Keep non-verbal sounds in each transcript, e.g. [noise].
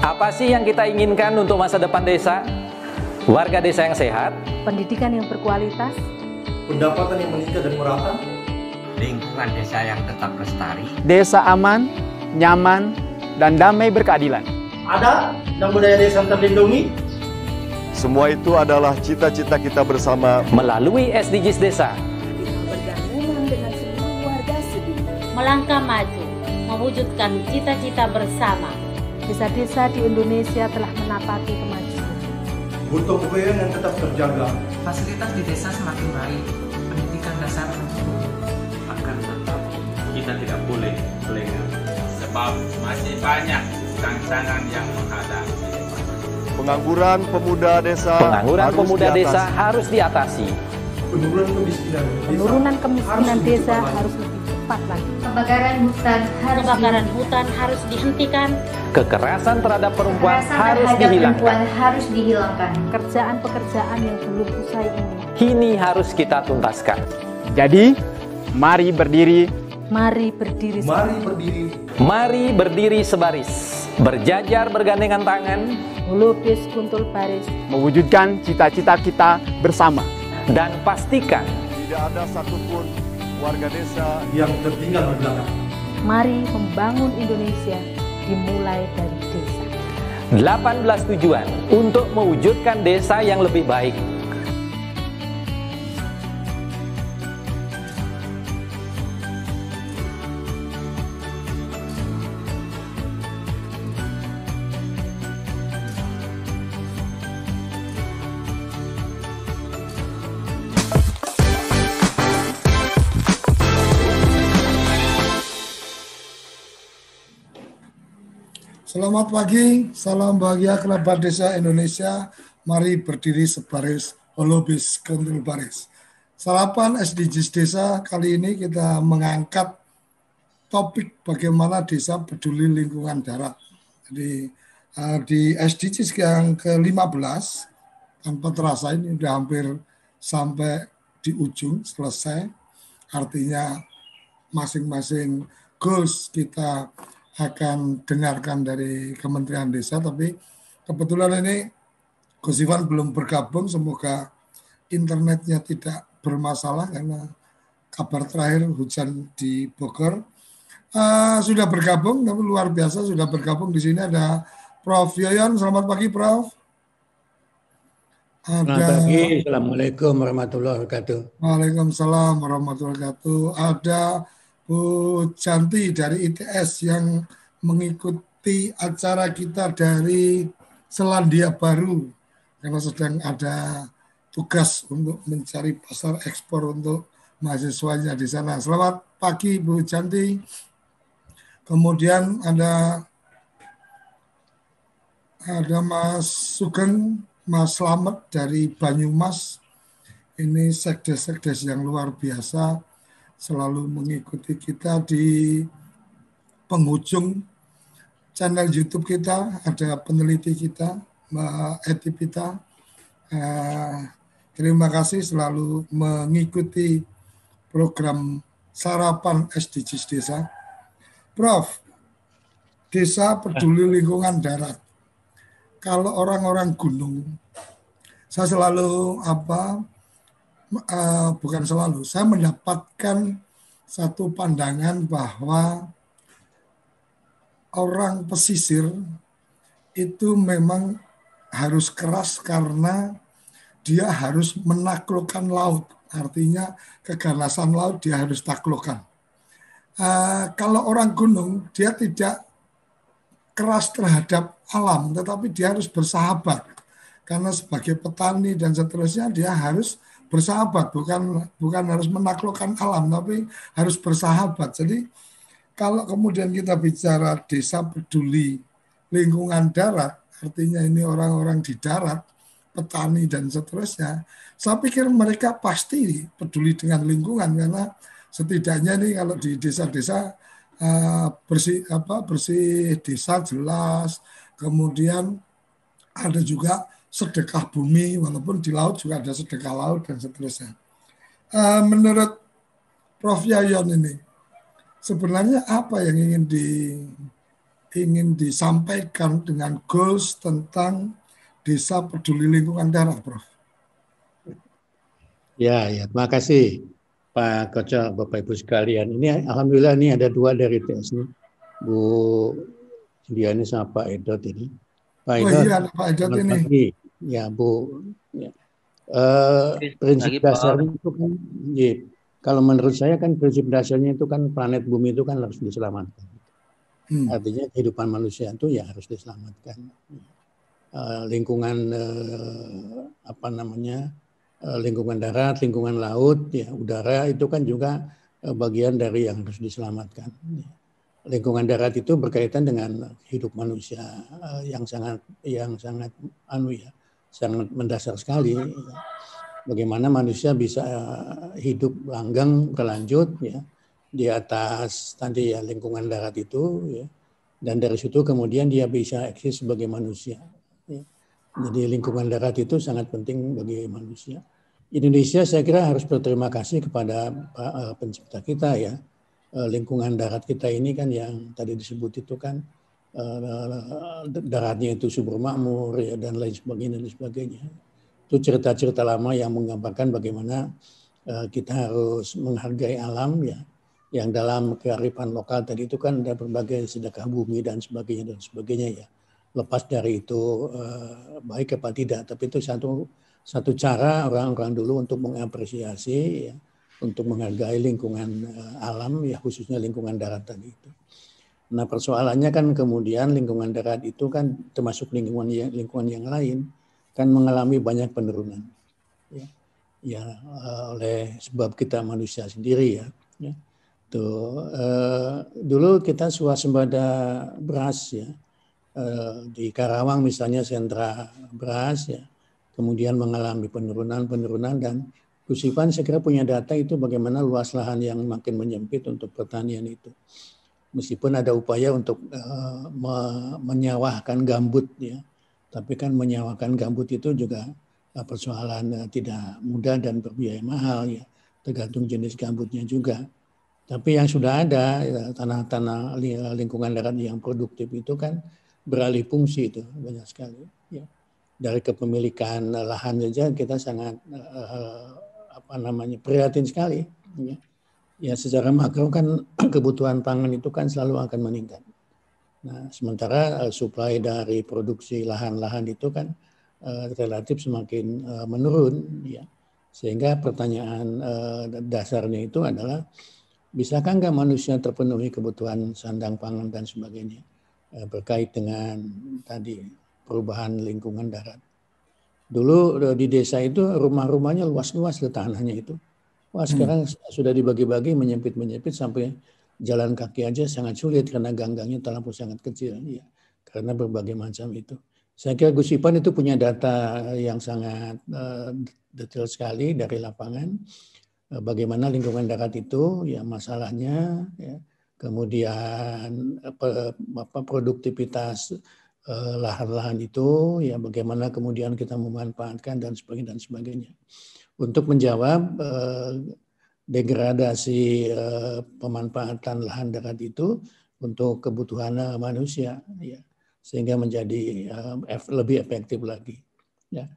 Apa sih yang kita inginkan untuk masa depan desa? Warga desa yang sehat, pendidikan yang berkualitas, pendapatan yang meningkat dan merata, lingkungan desa yang tetap lestari, desa aman, nyaman, dan damai berkeadilan. Ada dan budaya desa yang terlindungi. Semua itu adalah cita-cita kita bersama melalui SDGs Desa. Melangkah maju, mewujudkan cita-cita bersama desa-desa di Indonesia telah menapati kemajuan. Butuh kebayaan yang tetap terjaga. Fasilitas di desa semakin baik, pendidikan dasar Akan tetap kita tidak boleh lengah. Sebab masih banyak tantangan yang menghadang. Pengangguran pemuda desa Pengangguran harus pemuda diatasi. desa harus diatasi. Penurunan kemiskinan desa, Penurunan kemiskinan harus desa harus lebih cepat lagi kebakaran hutan harus kebakaran dihentikan. hutan harus dihentikan. Kekerasan terhadap perempuan Kekerasan harus dihilangkan. Perempuan harus dihilangkan. Pekerjaan-pekerjaan yang belum usai ini. Kini harus kita tuntaskan. Jadi, mari berdiri. Mari berdiri. Mari berdiri. Mari berdiri sebaris, berjajar bergandengan tangan, melukis kuntul baris, mewujudkan cita-cita kita bersama dan pastikan tidak ada satupun warga desa yang tertinggal di belakang. Mari membangun Indonesia dimulai dari desa. 18 tujuan untuk mewujudkan desa yang lebih baik Selamat pagi, salam bahagia kerabat desa Indonesia. Mari berdiri sebaris holobis kontrol baris. Salapan SDGs Desa kali ini kita mengangkat topik bagaimana desa peduli lingkungan darat. Jadi eh, di SDGs yang ke-15 tanpa terasa ini sudah hampir sampai di ujung selesai. Artinya masing-masing goals kita akan dengarkan dari Kementerian Desa, tapi kebetulan ini Gus Iwan belum bergabung. Semoga internetnya tidak bermasalah karena kabar terakhir hujan di Bogor. Uh, sudah bergabung, tapi luar biasa sudah bergabung di sini ada Prof. Yoyon. Selamat pagi, Prof. Ada, Selamat pagi, Assalamualaikum warahmatullahi wabarakatuh. Waalaikumsalam warahmatullahi wabarakatuh. Ada Bu Janti dari ITS yang mengikuti acara kita dari Selandia Baru karena sedang ada tugas untuk mencari pasar ekspor untuk mahasiswanya di sana. Selamat pagi Bu Janti. Kemudian ada ada Mas Sugeng, Mas Slamet dari Banyumas. Ini sekdes-sekdes yang luar biasa selalu mengikuti kita di penghujung channel YouTube kita ada peneliti kita Mbak Eti Pita. Eh, terima kasih selalu mengikuti program sarapan SDGs desa. Prof, desa peduli lingkungan darat. Kalau orang-orang gunung, saya selalu apa uh, bukan selalu saya mendapatkan satu pandangan bahwa orang pesisir itu memang harus keras karena dia harus menaklukkan laut. Artinya keganasan laut dia harus taklukkan. Uh, kalau orang gunung dia tidak keras terhadap alam, tetapi dia harus bersahabat. Karena sebagai petani dan seterusnya dia harus bersahabat bukan bukan harus menaklukkan alam tapi harus bersahabat jadi kalau kemudian kita bicara desa peduli lingkungan darat artinya ini orang-orang di darat petani dan seterusnya saya pikir mereka pasti peduli dengan lingkungan karena setidaknya nih kalau di desa-desa eh, bersih apa bersih desa jelas kemudian ada juga sedekah bumi, walaupun di laut juga ada sedekah laut dan seterusnya. Uh, menurut Prof. Yayon ini, sebenarnya apa yang ingin di ingin disampaikan dengan goals tentang desa peduli lingkungan darah, Prof? Ya, ya, terima kasih Pak Koca, Bapak Ibu sekalian. Ini alhamdulillah ini ada dua dari TS ini. Bu Diani sama Pak Edot ini. Pak oh Edot, oh, iya, Pak Edot ini. Pagi ya Bu. Ya. Uh, prinsip Lagi dasarnya Pak. itu kan, ya, kalau menurut saya kan prinsip dasarnya itu kan planet bumi itu kan harus diselamatkan. Hmm. Artinya kehidupan manusia itu ya harus diselamatkan. Uh, lingkungan uh, apa namanya uh, lingkungan darat, lingkungan laut, ya udara itu kan juga uh, bagian dari yang harus diselamatkan. lingkungan darat itu berkaitan dengan hidup manusia yang sangat yang sangat anu ya sangat mendasar sekali ya. bagaimana manusia bisa eh, hidup langgeng berlanjut ya di atas tadi ya lingkungan darat itu ya dan dari situ kemudian dia bisa eksis sebagai manusia ya. jadi lingkungan darat itu sangat penting bagi manusia Indonesia saya kira harus berterima kasih kepada eh, pencipta kita ya eh, lingkungan darat kita ini kan yang tadi disebut itu kan Eh, eh, daratnya itu subur makmur ya, dan lain sebagainya dan sebagainya itu cerita-cerita lama yang menggambarkan bagaimana eh, kita harus menghargai alam ya yang dalam kearifan lokal tadi itu kan ada berbagai sedekah bumi dan sebagainya dan sebagainya ya lepas dari itu baik apa tidak tapi itu satu satu cara orang-orang dulu untuk mengapresiasi ya, untuk menghargai lingkungan alam ya khususnya lingkungan darat tadi itu Nah persoalannya kan kemudian lingkungan darat itu kan termasuk lingkungan yang, lingkungan yang lain kan mengalami banyak penurunan. Ya, ya eh, oleh sebab kita manusia sendiri ya. ya. Tuh, eh, dulu kita swasembada beras ya. Eh, di Karawang misalnya sentra beras ya. Kemudian mengalami penurunan-penurunan dan kusipan saya kira punya data itu bagaimana luas lahan yang makin menyempit untuk pertanian itu meskipun ada upaya untuk uh, menyawahkan gambut ya tapi kan menyawahkan gambut itu juga eh, persoalan eh, tidak mudah dan berbiaya mahal ya tergantung jenis gambutnya juga tapi yang sudah ada ya, tanah-tanah ya, lingkungan darat yang produktif itu kan beralih fungsi itu banyak sekali ya dari kepemilikan lahan saja kita sangat uh, apa namanya prihatin sekali ya ya secara makro kan [clears throat] kebutuhan pangan itu kan selalu akan meningkat. Nah, sementara uh, supply dari produksi lahan-lahan itu kan uh, relatif semakin uh, menurun, ya. Sehingga pertanyaan uh, dasarnya itu adalah bisakah nggak manusia terpenuhi kebutuhan sandang pangan dan sebagainya uh, berkait dengan tadi perubahan lingkungan darat. Dulu di desa itu rumah-rumahnya luas-luas tanahnya itu Wah hmm. sekarang hmm. sudah dibagi-bagi menyempit-menyempit sampai jalan kaki aja sangat sulit karena ganggangnya terlampau sangat kecil. Ya, karena berbagai macam itu. Saya kira Gus Ipan itu punya data yang sangat uh, detail sekali dari lapangan. Uh, bagaimana lingkungan darat itu, ya masalahnya, ya, kemudian apa, produktivitas eh, lahan-lahan uh, itu, ya bagaimana kemudian kita memanfaatkan dan sebagainya dan sebagainya untuk menjawab eh, degradasi eh, pemanfaatan lahan darat itu untuk kebutuhan manusia, ya. sehingga menjadi eh, lebih efektif lagi. Ya.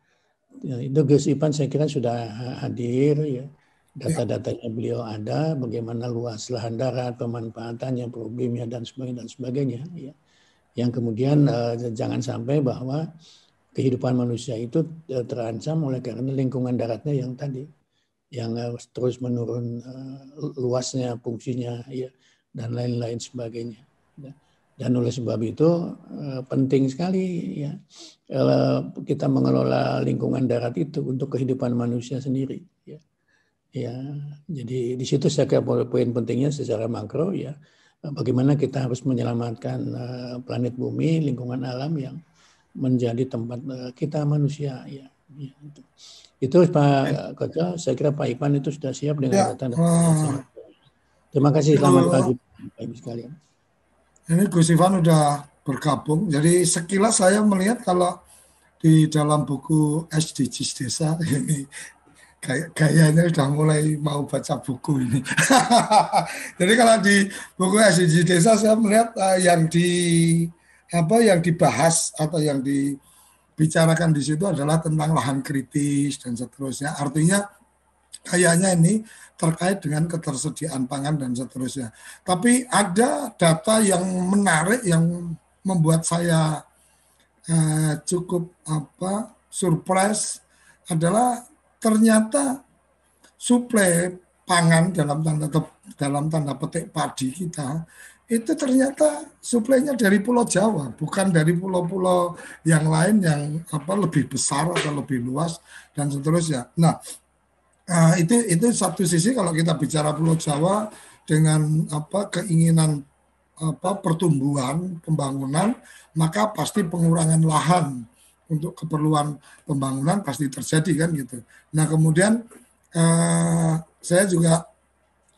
Nah, itu Gus Ipan saya kira sudah hadir, ya. data-datanya beliau ada, bagaimana luas lahan darat, pemanfaatannya, problemnya dan sebagainya dan sebagainya. Ya. Yang kemudian eh, jangan sampai bahwa kehidupan manusia itu eh, terancam oleh karena lingkungan daratnya yang tadi yang terus menurun eh, luasnya fungsinya ya dan lain-lain sebagainya ya. dan oleh sebab itu eh, penting sekali ya kita mengelola lingkungan darat itu untuk kehidupan manusia sendiri ya ya jadi di situ saya kira poin pentingnya secara makro ya bagaimana kita harus menyelamatkan planet bumi lingkungan alam yang menjadi tempat eh, kita manusia ya, ya. itu. itu Pak eh. Koco, saya kira Pak Ipan itu sudah siap dengan ya. Terima kasih selamat pagi Pak Ibu sekalian. Ini Gus Ivan sudah bergabung. Jadi sekilas saya melihat kalau di dalam buku SDGs Desa [laughs] ini kayaknya kayaknya sudah mulai mau baca buku ini. [laughs] Jadi kalau di buku SDGs Desa saya melihat eh, yang di apa yang dibahas atau yang dibicarakan di situ adalah tentang lahan kritis dan seterusnya. Artinya kayaknya ini terkait dengan ketersediaan pangan dan seterusnya. Tapi ada data yang menarik yang membuat saya eh, cukup apa surprise adalah ternyata suplai pangan dalam tanda dalam tanda petik padi kita itu ternyata suplainya dari Pulau Jawa, bukan dari pulau-pulau yang lain yang apa lebih besar atau lebih luas dan seterusnya. Nah, eh, itu itu satu sisi kalau kita bicara Pulau Jawa dengan apa keinginan apa pertumbuhan pembangunan, maka pasti pengurangan lahan untuk keperluan pembangunan pasti terjadi kan gitu. Nah kemudian eh, saya juga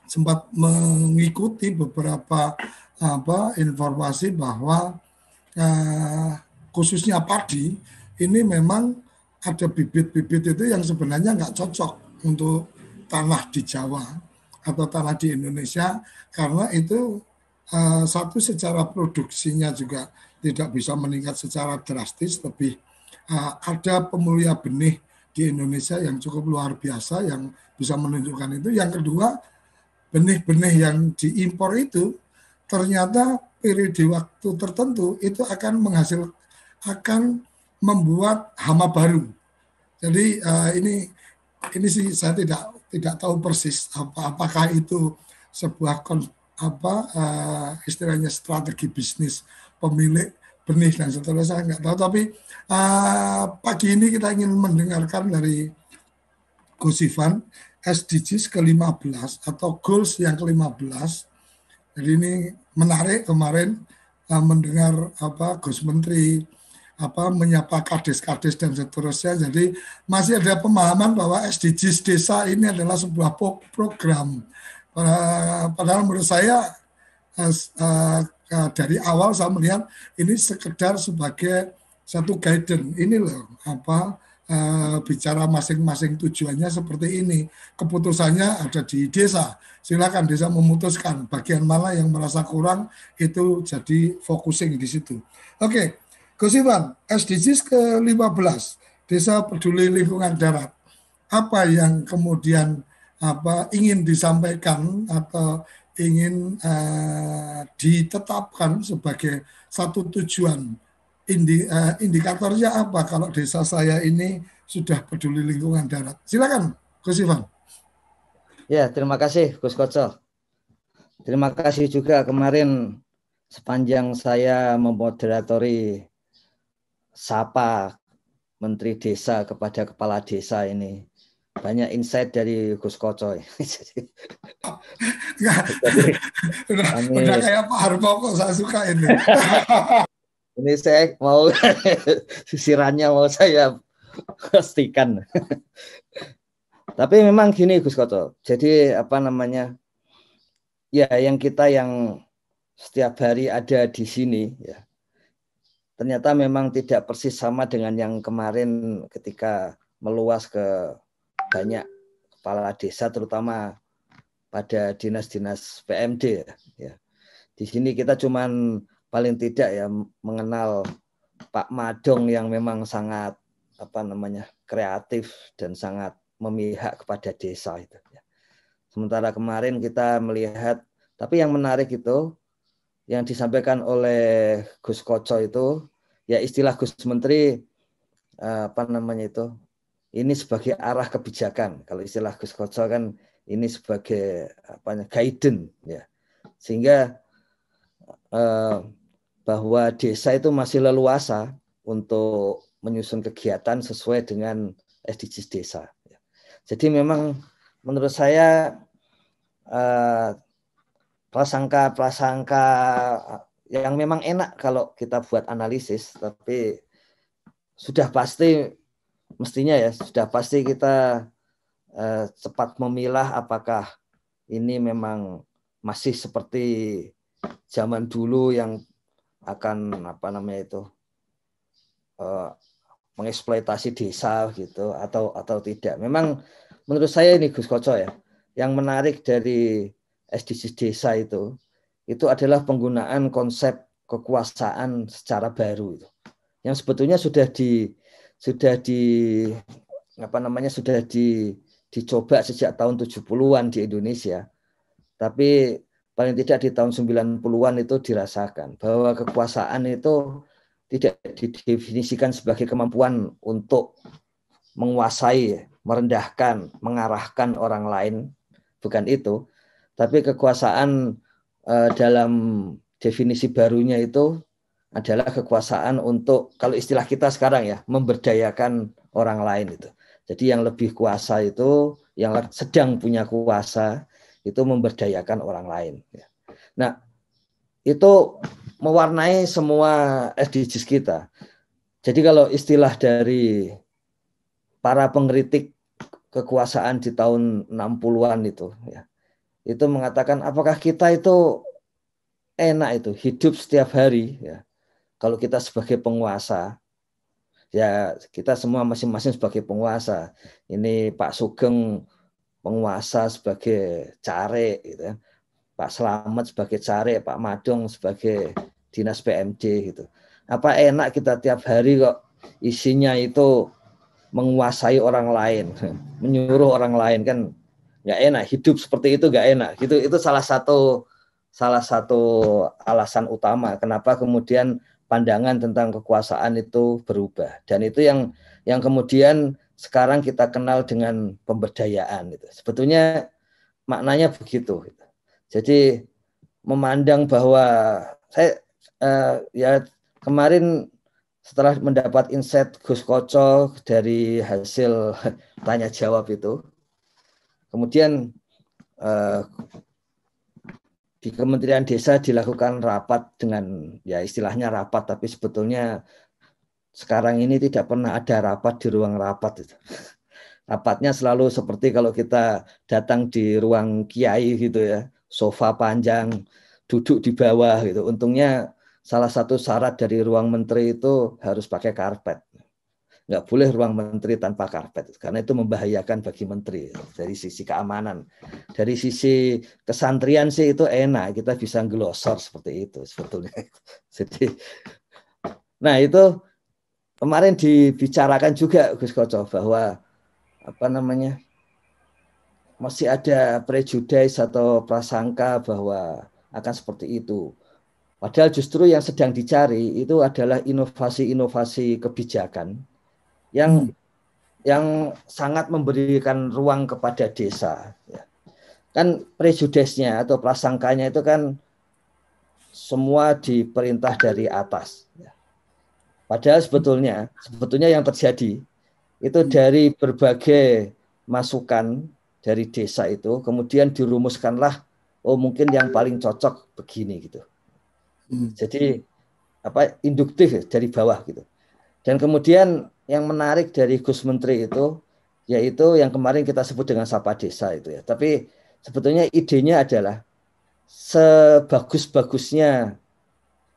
sempat mengikuti beberapa apa informasi bahwa eh, khususnya padi ini memang ada bibit-bibit itu yang sebenarnya nggak cocok untuk tanah di Jawa atau tanah di Indonesia karena itu eh, satu secara produksinya juga tidak bisa meningkat secara drastis lebih eh, ada pemulia benih di Indonesia yang cukup luar biasa yang bisa menunjukkan itu yang kedua benih-benih yang diimpor itu ternyata periode waktu tertentu itu akan menghasil akan membuat hama baru. Jadi uh, ini ini sih saya tidak tidak tahu persis apa apakah itu sebuah kon, apa uh, istilahnya strategi bisnis pemilik benih dan seterusnya saya nggak tahu tapi uh, pagi ini kita ingin mendengarkan dari Gus Ivan SDGs ke-15 atau goals yang ke-15. Jadi ini menarik kemarin uh, mendengar apa Gus Menteri apa menyapa kades-kades dan seterusnya. Jadi masih ada pemahaman bahwa SDGs desa ini adalah sebuah program. Padahal menurut saya eh, eh, dari awal saya melihat ini sekedar sebagai satu guidance. Ini loh apa Eh, bicara masing-masing tujuannya seperti ini. Keputusannya ada di desa. Silakan desa memutuskan bagian mana yang merasa kurang itu jadi focusing di situ. Oke, okay. SDGs ke-15, Desa Peduli Lingkungan Darat. Apa yang kemudian apa ingin disampaikan atau ingin uh, ditetapkan sebagai satu tujuan indi, uh, indikatornya apa kalau desa saya ini sudah peduli lingkungan darat? Silakan, Gus Ivan. Ya, terima kasih Gus Koco. Terima kasih juga kemarin sepanjang saya memoderatori sapa Menteri Desa kepada Kepala Desa ini banyak insight dari Gus Koco. [laughs] Udah, udah kayak Pak saya suka ini. [laughs] Ini saya mau [laughs] sisirannya mau saya pastikan. Tapi memang gini Gus Koto. Jadi apa namanya? Ya yang kita yang setiap hari ada di sini ya. Ternyata memang tidak persis sama dengan yang kemarin ketika meluas ke banyak kepala desa terutama pada dinas-dinas PMD ya. Di sini kita cuman paling tidak ya mengenal Pak Madong yang memang sangat apa namanya kreatif dan sangat memihak kepada desa itu. Ya. Sementara kemarin kita melihat, tapi yang menarik itu yang disampaikan oleh Gus Koco itu, ya istilah Gus Menteri eh, apa namanya itu, ini sebagai arah kebijakan. Kalau istilah Gus Koco kan ini sebagai apa guidance ya, sehingga eh, bahwa desa itu masih leluasa untuk menyusun kegiatan sesuai dengan SDGs desa. Jadi memang menurut saya eh, prasangka-prasangka yang memang enak kalau kita buat analisis, tapi sudah pasti mestinya ya sudah pasti kita eh, cepat memilah apakah ini memang masih seperti zaman dulu yang akan apa namanya itu uh, mengeksploitasi desa gitu atau atau tidak. Memang menurut saya ini Gus Koco ya, yang menarik dari SDGs desa itu itu adalah penggunaan konsep kekuasaan secara baru itu. Yang sebetulnya sudah di sudah di apa namanya sudah di dicoba sejak tahun 70-an di Indonesia. Tapi paling tidak di tahun 90-an itu dirasakan bahwa kekuasaan itu tidak didefinisikan sebagai kemampuan untuk menguasai, merendahkan, mengarahkan orang lain, bukan itu, tapi kekuasaan eh, dalam definisi barunya itu adalah kekuasaan untuk kalau istilah kita sekarang ya memberdayakan orang lain itu. Jadi yang lebih kuasa itu yang sedang punya kuasa itu memberdayakan orang lain. Ya. Nah, itu mewarnai semua SDGs kita. Jadi kalau istilah dari para pengkritik kekuasaan di tahun 60-an itu ya. Itu mengatakan apakah kita itu enak itu hidup setiap hari ya. Kalau kita sebagai penguasa ya kita semua masing-masing sebagai penguasa. Ini Pak Sugeng penguasa sebagai care gitu ya. Pak Selamat sebagai care, Pak Madong sebagai dinas PMD gitu. Apa enak kita tiap hari kok isinya itu menguasai orang lain, [laughs] menyuruh orang lain kan nggak enak. Hidup seperti itu nggak enak. Gitu itu salah satu salah satu alasan utama kenapa kemudian pandangan tentang kekuasaan itu berubah dan itu yang yang kemudian sekarang kita kenal dengan pemberdayaan itu. Sebetulnya maknanya begitu. Gitu. Jadi memandang bahwa saya eh, ya kemarin setelah mendapat insight Gus Koco dari hasil [laughs] tanya jawab itu, kemudian eh, di Kementerian Desa dilakukan rapat dengan ya istilahnya rapat tapi sebetulnya sekarang ini tidak pernah ada rapat di ruang rapat itu. Rapatnya selalu seperti kalau kita datang di ruang kiai gitu ya, sofa panjang, duduk di bawah gitu. Untungnya salah satu syarat dari ruang menteri itu harus pakai karpet. Nggak boleh ruang menteri tanpa karpet, karena itu membahayakan bagi menteri dari sisi keamanan. Dari sisi kesantrian sih itu enak, kita bisa glosor seperti itu sebetulnya. [laughs] Jadi, nah itu kemarin dibicarakan juga Gus Koco bahwa apa namanya masih ada prejudice atau prasangka bahwa akan seperti itu. Padahal justru yang sedang dicari itu adalah inovasi-inovasi kebijakan yang hmm. yang sangat memberikan ruang kepada desa. Ya. Kan prejudice-nya atau prasangkanya itu kan semua diperintah dari atas Padahal sebetulnya sebetulnya yang terjadi itu dari berbagai masukan dari desa itu kemudian dirumuskanlah oh mungkin yang paling cocok begini gitu. Hmm. Jadi apa induktif ya, dari bawah gitu. Dan kemudian yang menarik dari Gus Menteri itu yaitu yang kemarin kita sebut dengan sapa desa itu ya. Tapi sebetulnya idenya adalah sebagus-bagusnya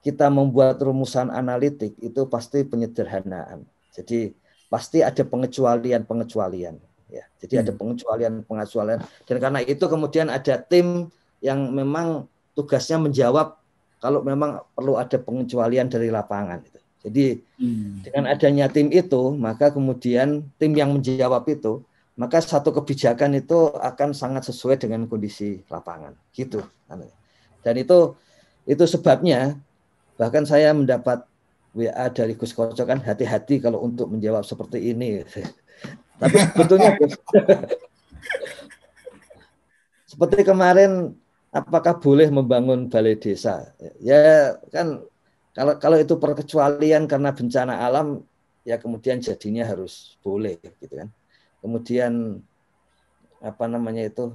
kita membuat rumusan analitik itu pasti penyederhanaan. Jadi pasti ada pengecualian-pengecualian ya. Jadi hmm. ada pengecualian-pengecualian dan karena itu kemudian ada tim yang memang tugasnya menjawab kalau memang perlu ada pengecualian dari lapangan Jadi hmm. dengan adanya tim itu maka kemudian tim yang menjawab itu maka satu kebijakan itu akan sangat sesuai dengan kondisi lapangan gitu. Dan itu itu sebabnya Bahkan saya mendapat WA dari Gus Kocok kan hati-hati kalau untuk menjawab seperti ini. [laughs] Tapi sebetulnya [laughs] seperti kemarin apakah boleh membangun balai desa? Ya kan kalau kalau itu perkecualian karena bencana alam ya kemudian jadinya harus boleh gitu kan. Kemudian apa namanya itu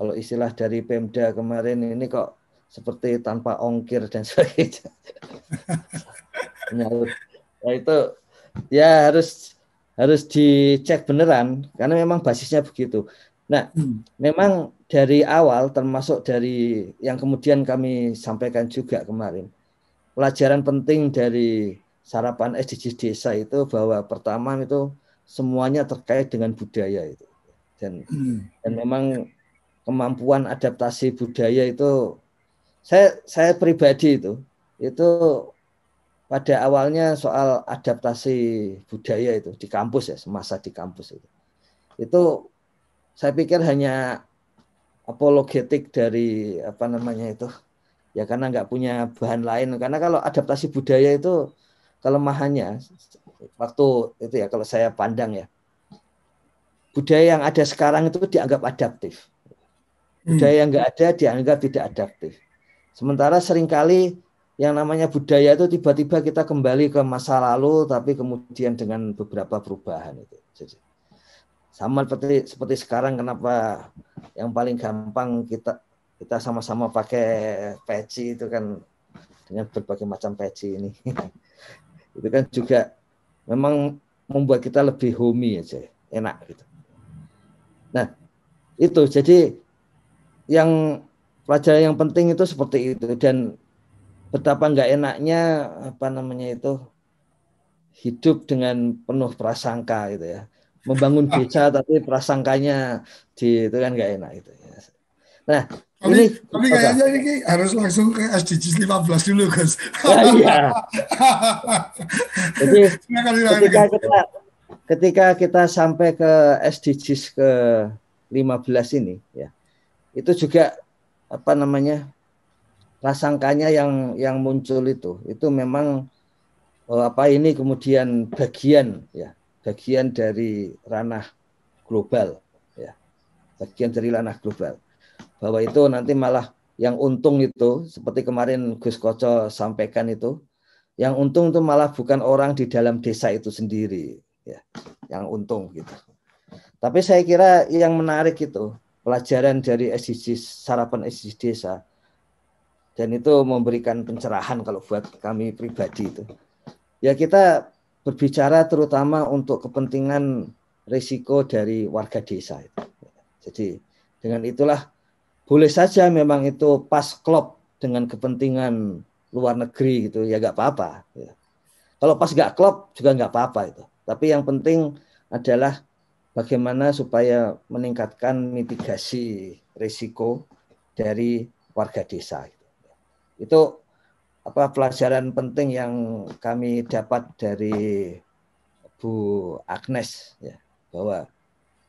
kalau istilah dari Pemda kemarin ini kok seperti tanpa ongkir dan [laughs] sebagainya. nah, itu ya harus harus dicek beneran karena memang basisnya begitu. Nah, hmm. memang dari awal termasuk dari yang kemudian kami sampaikan juga kemarin. Pelajaran penting dari sarapan SDGs desa itu bahwa pertama itu semuanya terkait dengan budaya itu. Dan hmm. dan memang kemampuan adaptasi budaya itu saya saya pribadi itu itu pada awalnya soal adaptasi budaya itu di kampus ya semasa di kampus itu itu saya pikir hanya apologetik dari apa namanya itu ya karena nggak punya bahan lain karena kalau adaptasi budaya itu kelemahannya waktu itu ya kalau saya pandang ya budaya yang ada sekarang itu dianggap adaptif hmm. budaya yang nggak ada dianggap tidak adaptif Sementara seringkali yang namanya budaya itu tiba-tiba kita kembali ke masa lalu tapi kemudian dengan beberapa perubahan itu. Jadi, sama seperti seperti sekarang kenapa yang paling gampang kita kita sama-sama pakai peci itu kan dengan berbagai macam peci ini. [laughs] itu kan juga memang membuat kita lebih homey aja, enak gitu. Nah, itu jadi yang pelajaran yang penting itu seperti itu dan betapa nggak enaknya apa namanya itu hidup dengan penuh prasangka gitu ya membangun desa [laughs] tapi prasangkanya di itu kan nggak enak itu ya. nah tapi, ini kayaknya ini harus langsung ke SDGs 15 dulu Gus [laughs] ya, iya [laughs] jadi ketika kita ketika kita sampai ke SDGs ke 15 ini ya itu juga apa namanya rasangkanya yang yang muncul itu itu memang oh, apa ini kemudian bagian ya bagian dari ranah global ya bagian dari ranah global bahwa itu nanti malah yang untung itu seperti kemarin Gus Koco sampaikan itu yang untung itu malah bukan orang di dalam desa itu sendiri ya yang untung gitu tapi saya kira yang menarik itu pelajaran dari SDGs, sarapan SDGs desa. Dan itu memberikan pencerahan kalau buat kami pribadi itu. Ya kita berbicara terutama untuk kepentingan risiko dari warga desa. Jadi dengan itulah boleh saja memang itu pas klop dengan kepentingan luar negeri gitu ya nggak apa-apa. Ya. Kalau pas nggak klop juga nggak apa-apa itu. Tapi yang penting adalah bagaimana supaya meningkatkan mitigasi risiko dari warga desa. Itu apa pelajaran penting yang kami dapat dari Bu Agnes ya, bahwa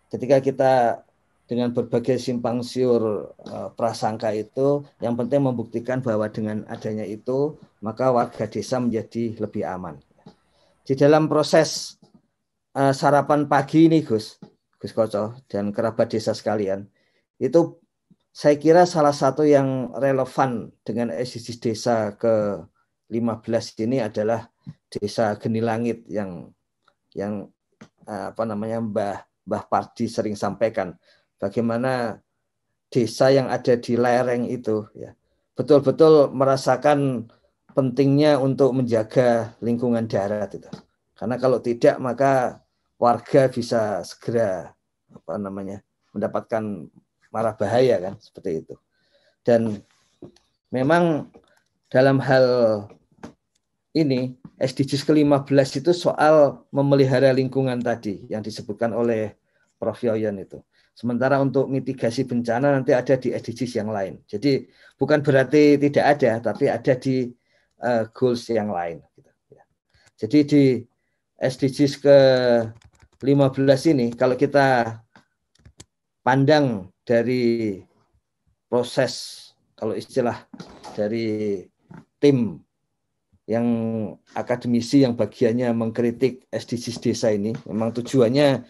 ketika kita dengan berbagai simpang siur eh, prasangka itu yang penting membuktikan bahwa dengan adanya itu maka warga desa menjadi lebih aman. Di dalam proses Eh, sarapan pagi ini Gus, Gus Koco dan kerabat desa sekalian. Itu saya kira salah satu yang relevan dengan SDGs desa ke 15 ini adalah desa Geni Langit yang yang eh, apa namanya Mbah Mbah Pardi sering sampaikan bagaimana desa yang ada di lereng itu ya betul-betul merasakan pentingnya untuk menjaga lingkungan darat itu. Karena kalau tidak maka warga bisa segera apa namanya mendapatkan marah bahaya kan seperti itu. Dan memang dalam hal ini SDGs ke-15 itu soal memelihara lingkungan tadi yang disebutkan oleh Prof. Yoyon itu. Sementara untuk mitigasi bencana nanti ada di SDGs yang lain. Jadi bukan berarti tidak ada, tapi ada di uh, goals yang lain. Gitu, ya. Jadi di SDGs ke 15 ini kalau kita pandang dari proses kalau istilah dari tim yang akademisi yang bagiannya mengkritik SDGs desa ini memang tujuannya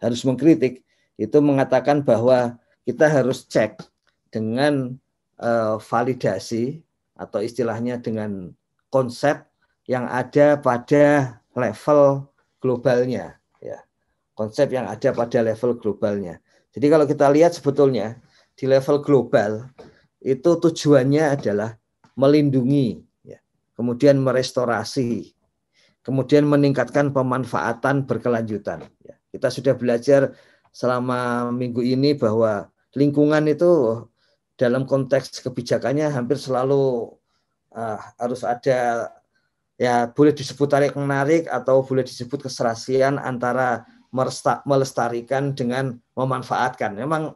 harus mengkritik itu mengatakan bahwa kita harus cek dengan uh, validasi atau istilahnya dengan konsep yang ada pada level globalnya konsep yang ada pada level globalnya. Jadi kalau kita lihat sebetulnya di level global itu tujuannya adalah melindungi, ya. kemudian merestorasi, kemudian meningkatkan pemanfaatan berkelanjutan. Ya. Kita sudah belajar selama minggu ini bahwa lingkungan itu dalam konteks kebijakannya hampir selalu uh, harus ada ya boleh disebut tarik menarik atau boleh disebut keserasian antara melestarikan dengan memanfaatkan. Memang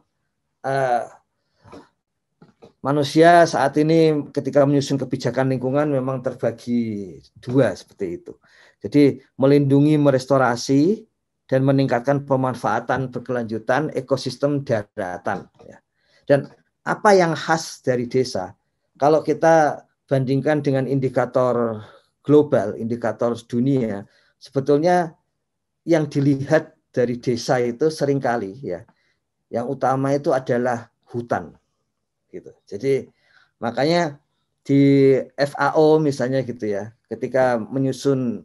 eh, manusia saat ini ketika menyusun kebijakan lingkungan memang terbagi dua seperti itu. Jadi melindungi, merestorasi dan meningkatkan pemanfaatan berkelanjutan ekosistem daratan. Ya. Dan apa yang khas dari desa? Kalau kita bandingkan dengan indikator global, indikator dunia, sebetulnya yang dilihat dari desa itu seringkali ya yang utama itu adalah hutan gitu jadi makanya di FAO misalnya gitu ya ketika menyusun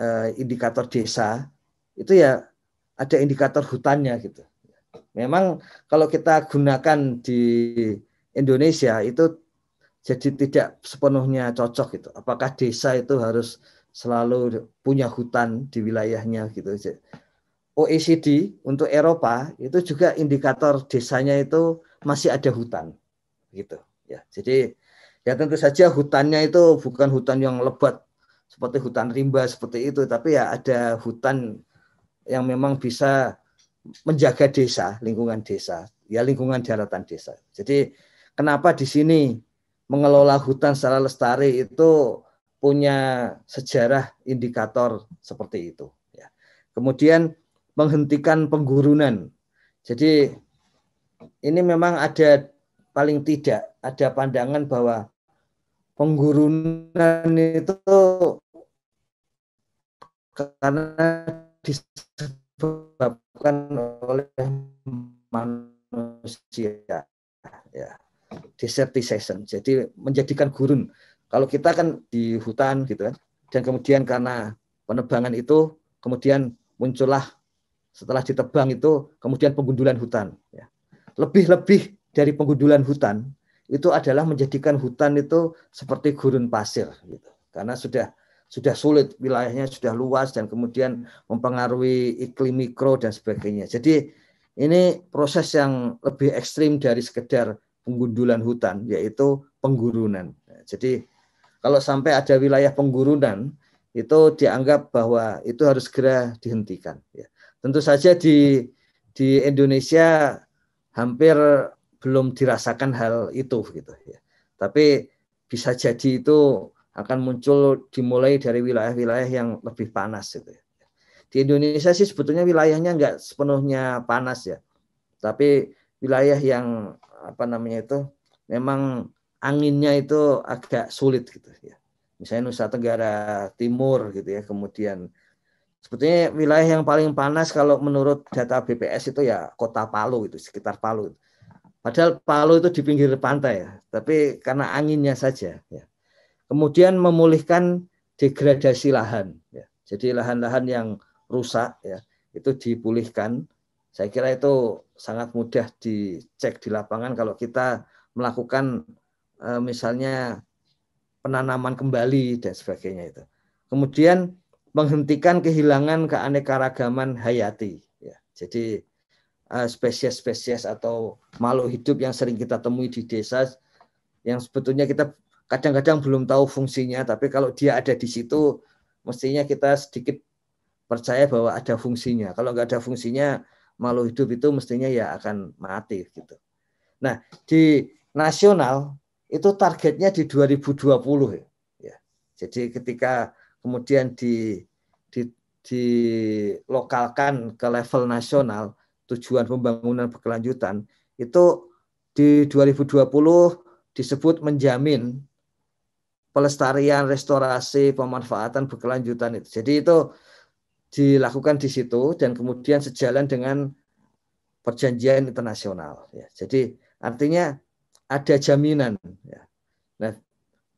uh, indikator desa itu ya ada indikator hutannya gitu memang kalau kita gunakan di Indonesia itu jadi tidak sepenuhnya cocok gitu apakah desa itu harus selalu punya hutan di wilayahnya gitu. OECD untuk Eropa itu juga indikator desanya itu masih ada hutan gitu ya. Jadi ya tentu saja hutannya itu bukan hutan yang lebat seperti hutan rimba seperti itu tapi ya ada hutan yang memang bisa menjaga desa, lingkungan desa, ya lingkungan daratan desa. Jadi kenapa di sini mengelola hutan secara lestari itu punya sejarah indikator seperti itu. Ya. Kemudian menghentikan penggurunan. Jadi ini memang ada paling tidak ada pandangan bahwa penggurunan itu karena disebabkan oleh manusia ya jadi menjadikan gurun kalau kita kan di hutan gitu kan, dan kemudian karena penebangan itu kemudian muncullah setelah ditebang itu kemudian penggundulan hutan. Ya. Lebih-lebih dari penggundulan hutan itu adalah menjadikan hutan itu seperti gurun pasir, gitu. karena sudah sudah sulit wilayahnya sudah luas dan kemudian mempengaruhi iklim mikro dan sebagainya. Jadi ini proses yang lebih ekstrim dari sekedar penggundulan hutan, yaitu penggurunan. Jadi kalau sampai ada wilayah penggurunan itu dianggap bahwa itu harus segera dihentikan. Ya. Tentu saja di di Indonesia hampir belum dirasakan hal itu gitu ya. Tapi bisa jadi itu akan muncul dimulai dari wilayah-wilayah yang lebih panas gitu ya. Di Indonesia sih sebetulnya wilayahnya enggak sepenuhnya panas ya. Tapi wilayah yang apa namanya itu memang anginnya itu agak sulit gitu ya. Misalnya Nusa Tenggara Timur gitu ya, kemudian sebetulnya wilayah yang paling panas kalau menurut data BPS itu ya kota Palu itu sekitar Palu. Padahal Palu itu di pinggir pantai ya, tapi karena anginnya saja ya. Kemudian memulihkan degradasi lahan ya. Jadi lahan-lahan yang rusak ya itu dipulihkan. Saya kira itu sangat mudah dicek di lapangan kalau kita melakukan Eh, misalnya penanaman kembali dan sebagainya itu. Kemudian menghentikan kehilangan keanekaragaman hayati. Ya, jadi eh, spesies-spesies atau makhluk hidup yang sering kita temui di desa yang sebetulnya kita kadang-kadang belum tahu fungsinya, tapi kalau dia ada di situ, mestinya kita sedikit percaya bahwa ada fungsinya. Kalau nggak ada fungsinya, makhluk hidup itu mestinya ya akan mati gitu. Nah di nasional itu targetnya di 2020 ya. ya. Jadi ketika kemudian di, di dilokalkan ke level nasional tujuan pembangunan berkelanjutan itu di 2020 disebut menjamin pelestarian, restorasi, pemanfaatan berkelanjutan itu. Jadi itu dilakukan di situ dan kemudian sejalan dengan perjanjian internasional ya. Jadi artinya ada jaminan. Ya. Nah,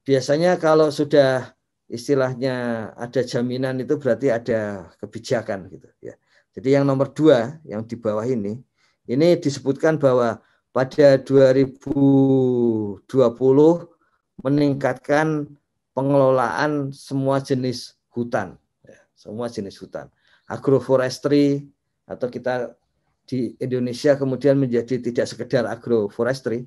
biasanya kalau sudah istilahnya ada jaminan itu berarti ada kebijakan gitu ya. Jadi yang nomor dua yang di bawah ini, ini disebutkan bahwa pada 2020 meningkatkan pengelolaan semua jenis hutan, ya, semua jenis hutan, agroforestry atau kita di Indonesia kemudian menjadi tidak sekedar agroforestry,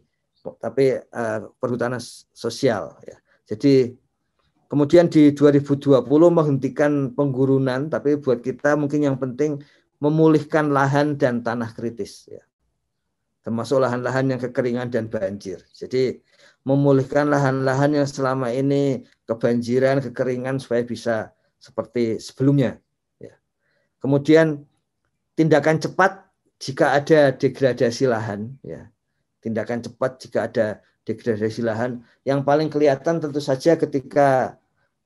tapi uh, perhutanan sosial ya. Jadi kemudian di 2020 menghentikan penggurunan tapi buat kita mungkin yang penting memulihkan lahan dan tanah kritis ya. Termasuk lahan-lahan yang kekeringan dan banjir. Jadi memulihkan lahan-lahan yang selama ini kebanjiran, kekeringan supaya bisa seperti sebelumnya. Ya. Kemudian tindakan cepat jika ada degradasi lahan, ya tindakan cepat jika ada degradasi lahan. Yang paling kelihatan tentu saja ketika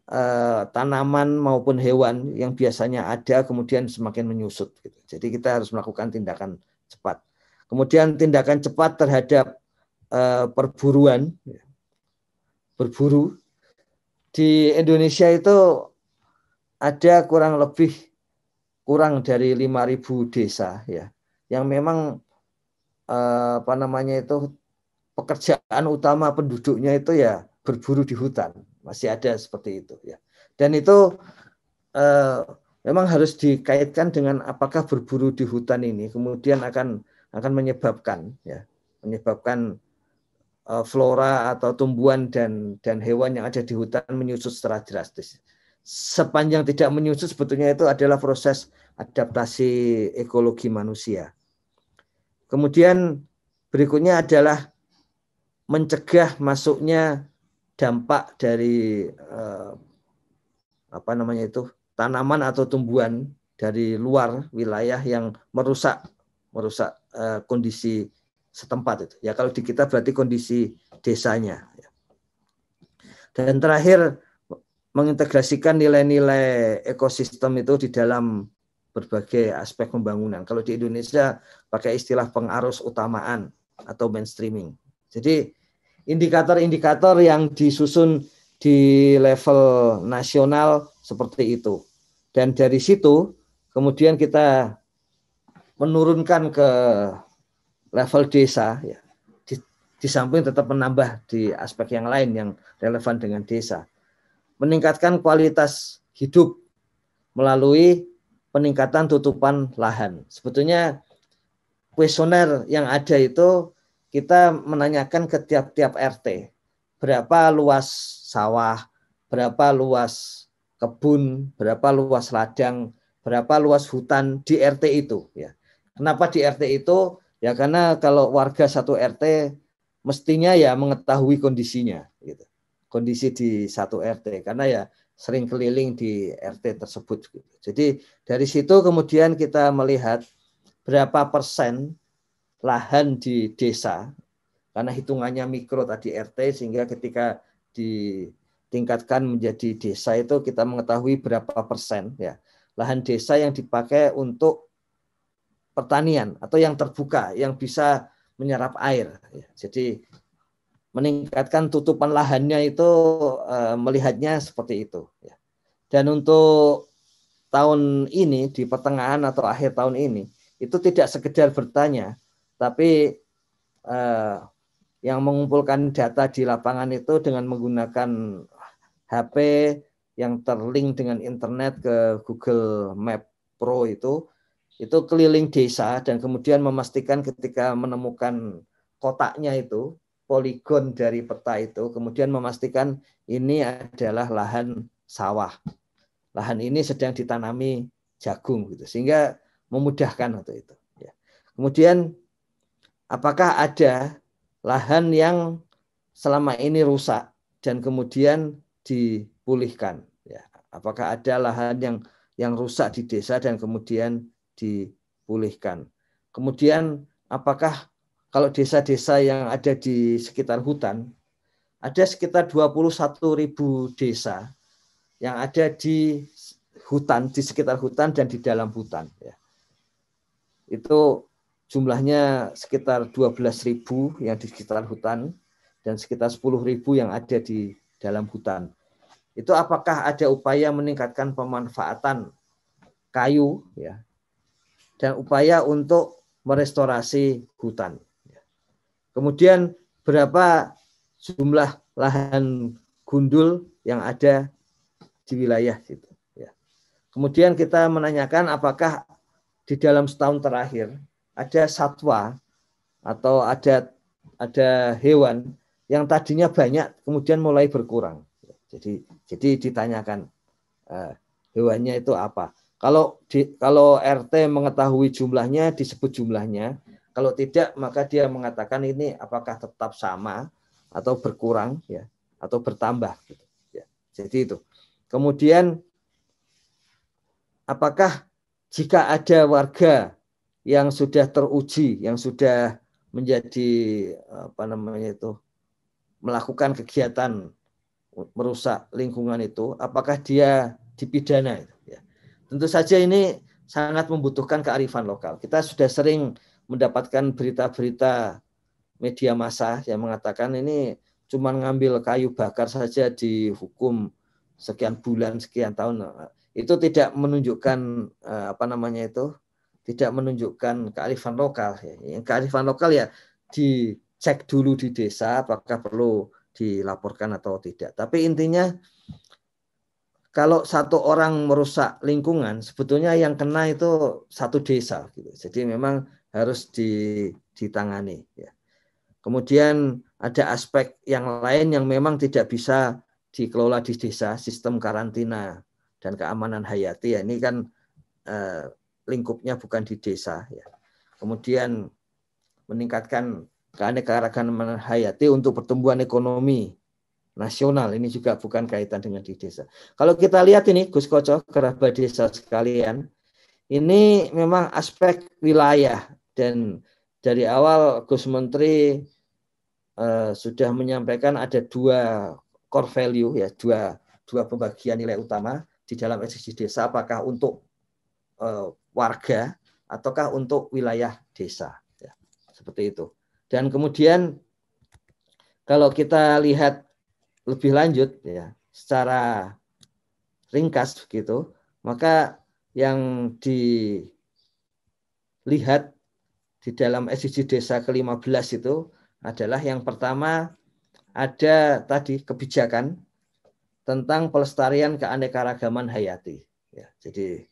uh, tanaman maupun hewan yang biasanya ada kemudian semakin menyusut. Gitu. Jadi kita harus melakukan tindakan cepat. Kemudian tindakan cepat terhadap uh, perburuan, berburu di Indonesia itu ada kurang lebih kurang dari 5.000 desa ya yang memang Eh, apa namanya itu pekerjaan utama penduduknya itu ya berburu di hutan masih ada seperti itu ya dan itu eh, memang harus dikaitkan dengan apakah berburu di hutan ini kemudian akan akan menyebabkan ya menyebabkan eh, flora atau tumbuhan dan dan hewan yang ada di hutan menyusut secara drastis sepanjang tidak menyusut sebetulnya itu adalah proses adaptasi ekologi manusia Kemudian berikutnya adalah mencegah masuknya dampak dari eh, apa namanya itu tanaman atau tumbuhan dari luar wilayah yang merusak merusak eh, kondisi setempat itu. Ya kalau di kita berarti kondisi desanya. Dan terakhir mengintegrasikan nilai-nilai ekosistem itu di dalam berbagai aspek pembangunan. Kalau di Indonesia pakai istilah pengarus utamaan atau mainstreaming. Jadi indikator-indikator yang disusun di level nasional seperti itu. Dan dari situ kemudian kita menurunkan ke level desa ya. Di, di samping tetap menambah di aspek yang lain yang relevan dengan desa. Meningkatkan kualitas hidup melalui peningkatan tutupan lahan. Sebetulnya kuesioner yang ada itu kita menanyakan ke tiap-tiap RT berapa luas sawah, berapa luas kebun, berapa luas ladang, berapa luas hutan di RT itu ya. Kenapa di RT itu? Ya karena kalau warga satu RT mestinya ya mengetahui kondisinya gitu. Kondisi di satu RT karena ya sering keliling di RT tersebut. Gitu. Jadi dari situ kemudian kita melihat berapa persen lahan di desa karena hitungannya mikro tadi RT sehingga ketika ditingkatkan menjadi desa itu kita mengetahui berapa persen ya lahan desa yang dipakai untuk pertanian atau yang terbuka yang bisa menyerap air. Ya. Jadi meningkatkan tutupan lahannya itu uh, melihatnya seperti itu. Ya. Dan untuk tahun ini di pertengahan atau akhir tahun ini itu tidak sekedar bertanya, tapi eh, yang mengumpulkan data di lapangan itu dengan menggunakan HP yang terlink dengan internet ke Google Map Pro itu itu keliling desa dan kemudian memastikan ketika menemukan kotaknya itu poligon dari peta itu, kemudian memastikan ini adalah lahan sawah. Lahan ini sedang ditanami jagung gitu, sehingga memudahkan untuk itu. Ya. Kemudian apakah ada lahan yang selama ini rusak dan kemudian dipulihkan? Ya? Apakah ada lahan yang yang rusak di desa dan kemudian dipulihkan? Kemudian apakah kalau desa-desa yang ada di sekitar hutan, ada sekitar 21 ribu desa yang ada di hutan, di sekitar hutan dan di dalam hutan. Ya. Itu jumlahnya sekitar 12 ribu yang di sekitar hutan dan sekitar 10 ribu yang ada di dalam hutan. Itu apakah ada upaya meningkatkan pemanfaatan kayu ya dan upaya untuk merestorasi hutan. Kemudian berapa jumlah lahan gundul yang ada di wilayah itu? Ya. Kemudian kita menanyakan apakah di dalam setahun terakhir ada satwa atau ada ada hewan yang tadinya banyak kemudian mulai berkurang. Jadi jadi ditanyakan eh, hewannya itu apa. Kalau di, kalau RT mengetahui jumlahnya disebut jumlahnya, kalau tidak maka dia mengatakan ini apakah tetap sama atau berkurang ya atau bertambah gitu ya. Jadi itu. Kemudian apakah jika ada warga yang sudah teruji, yang sudah menjadi apa namanya itu melakukan kegiatan merusak lingkungan itu, apakah dia dipidana? Ya. Tentu saja ini sangat membutuhkan kearifan lokal. Kita sudah sering mendapatkan berita-berita media massa yang mengatakan ini cuma ngambil kayu bakar saja dihukum sekian bulan sekian tahun itu tidak menunjukkan eh, apa namanya itu tidak menunjukkan kearifan lokal yang kearifan lokal ya dicek dulu di desa apakah perlu dilaporkan atau tidak tapi intinya kalau satu orang merusak lingkungan sebetulnya yang kena itu satu desa gitu jadi memang harus ditangani. Ya. Kemudian ada aspek yang lain yang memang tidak bisa dikelola di desa, sistem karantina dan keamanan hayati. Ya, ini kan eh, lingkupnya bukan di desa. Ya. Kemudian meningkatkan keanekaragaman hayati untuk pertumbuhan ekonomi nasional. Ini juga bukan kaitan dengan di desa. Kalau kita lihat ini, Gus Koco, kerabat desa sekalian, ini memang aspek wilayah dan dari awal Gus Menteri uh, sudah menyampaikan ada dua core value ya, dua dua pembagian nilai utama di dalam SDG desa apakah untuk uh, warga ataukah untuk wilayah desa ya, seperti itu. Dan kemudian kalau kita lihat lebih lanjut ya secara ringkas begitu, maka yang dilihat di dalam SDG desa ke-15 itu adalah yang pertama ada tadi kebijakan tentang pelestarian keanekaragaman hayati. Ya, jadi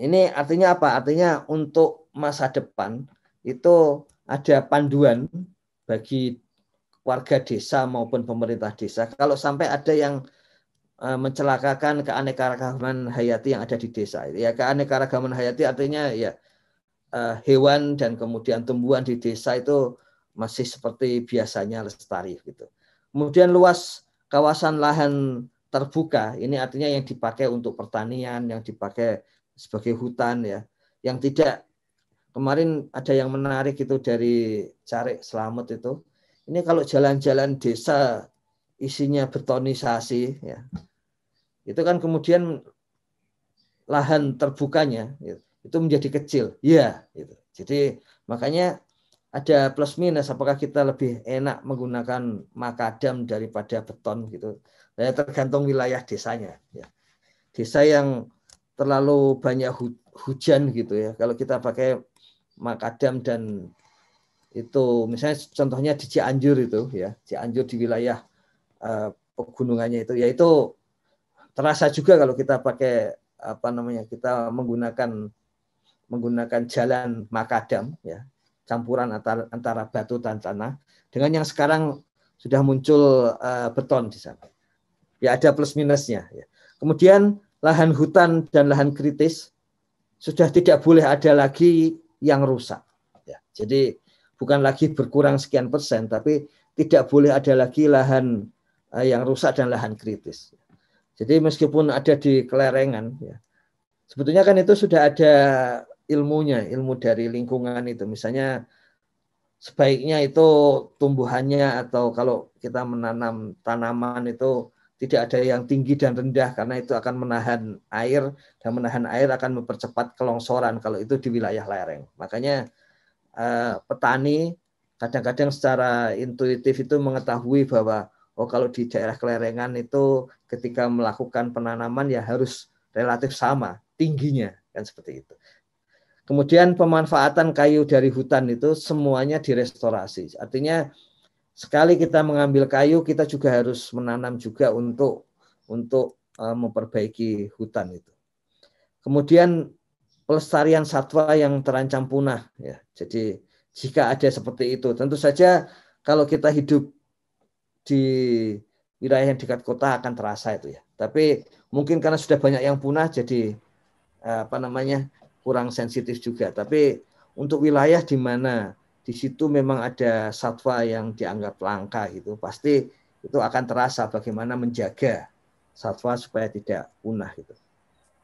ini artinya apa? Artinya untuk masa depan itu ada panduan bagi warga desa maupun pemerintah desa. Kalau sampai ada yang e, mencelakakan keanekaragaman hayati yang ada di desa, ya keanekaragaman hayati artinya ya uh, hewan dan kemudian tumbuhan di desa itu masih seperti biasanya lestari gitu. Kemudian luas kawasan lahan terbuka ini artinya yang dipakai untuk pertanian, yang dipakai sebagai hutan ya, yang tidak kemarin ada yang menarik itu dari cari Selamat itu. Ini kalau jalan-jalan desa isinya betonisasi ya. Itu kan kemudian lahan terbukanya gitu itu menjadi kecil. ya, gitu. Jadi makanya ada plus minus apakah kita lebih enak menggunakan makadam daripada beton gitu. Ya, tergantung wilayah desanya ya. Desa yang terlalu banyak hu hujan gitu ya. Kalau kita pakai makadam dan itu misalnya contohnya di Cianjur itu ya, Cianjur di wilayah uh, pegunungannya itu yaitu terasa juga kalau kita pakai apa namanya kita menggunakan menggunakan jalan makadam ya campuran antara antara batu dan tanah dengan yang sekarang sudah muncul uh, beton di sana ya ada plus minusnya ya. kemudian lahan hutan dan lahan kritis sudah tidak boleh ada lagi yang rusak ya. jadi bukan lagi berkurang sekian persen tapi tidak boleh ada lagi lahan uh, yang rusak dan lahan kritis jadi meskipun ada di kelerengan ya, sebetulnya kan itu sudah ada ilmunya, ilmu dari lingkungan itu. Misalnya sebaiknya itu tumbuhannya atau kalau kita menanam tanaman itu tidak ada yang tinggi dan rendah karena itu akan menahan air dan menahan air akan mempercepat kelongsoran kalau itu di wilayah lereng. Makanya eh, petani kadang-kadang secara intuitif itu mengetahui bahwa oh kalau di daerah kelerengan itu ketika melakukan penanaman ya harus relatif sama tingginya kan seperti itu. Kemudian pemanfaatan kayu dari hutan itu semuanya direstorasi. Artinya sekali kita mengambil kayu, kita juga harus menanam juga untuk untuk eh, memperbaiki hutan itu. Kemudian pelestarian satwa yang terancam punah ya. Jadi jika ada seperti itu, tentu saja kalau kita hidup di wilayah yang dekat kota akan terasa itu ya. Tapi mungkin karena sudah banyak yang punah jadi eh, apa namanya kurang sensitif juga. Tapi untuk wilayah di mana di situ memang ada satwa yang dianggap langka gitu, pasti itu akan terasa bagaimana menjaga satwa supaya tidak punah gitu.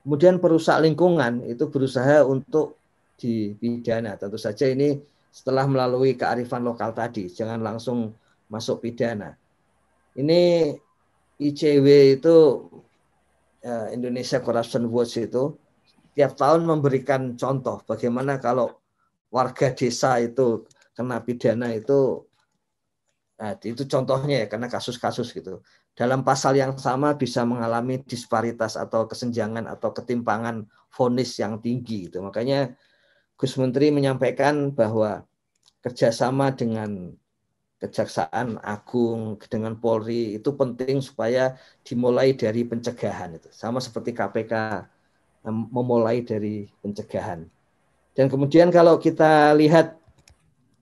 Kemudian perusak lingkungan itu berusaha untuk dipidana. Tentu saja ini setelah melalui kearifan lokal tadi, jangan langsung masuk pidana. Ini ICW itu eh, Indonesia Corruption Watch itu tiap tahun memberikan contoh bagaimana kalau warga desa itu kena pidana itu nah, itu contohnya ya karena kasus-kasus gitu dalam pasal yang sama bisa mengalami disparitas atau kesenjangan atau ketimpangan fonis yang tinggi itu makanya Gus Menteri menyampaikan bahwa kerjasama dengan Kejaksaan Agung dengan Polri itu penting supaya dimulai dari pencegahan itu sama seperti KPK memulai dari pencegahan. Dan kemudian kalau kita lihat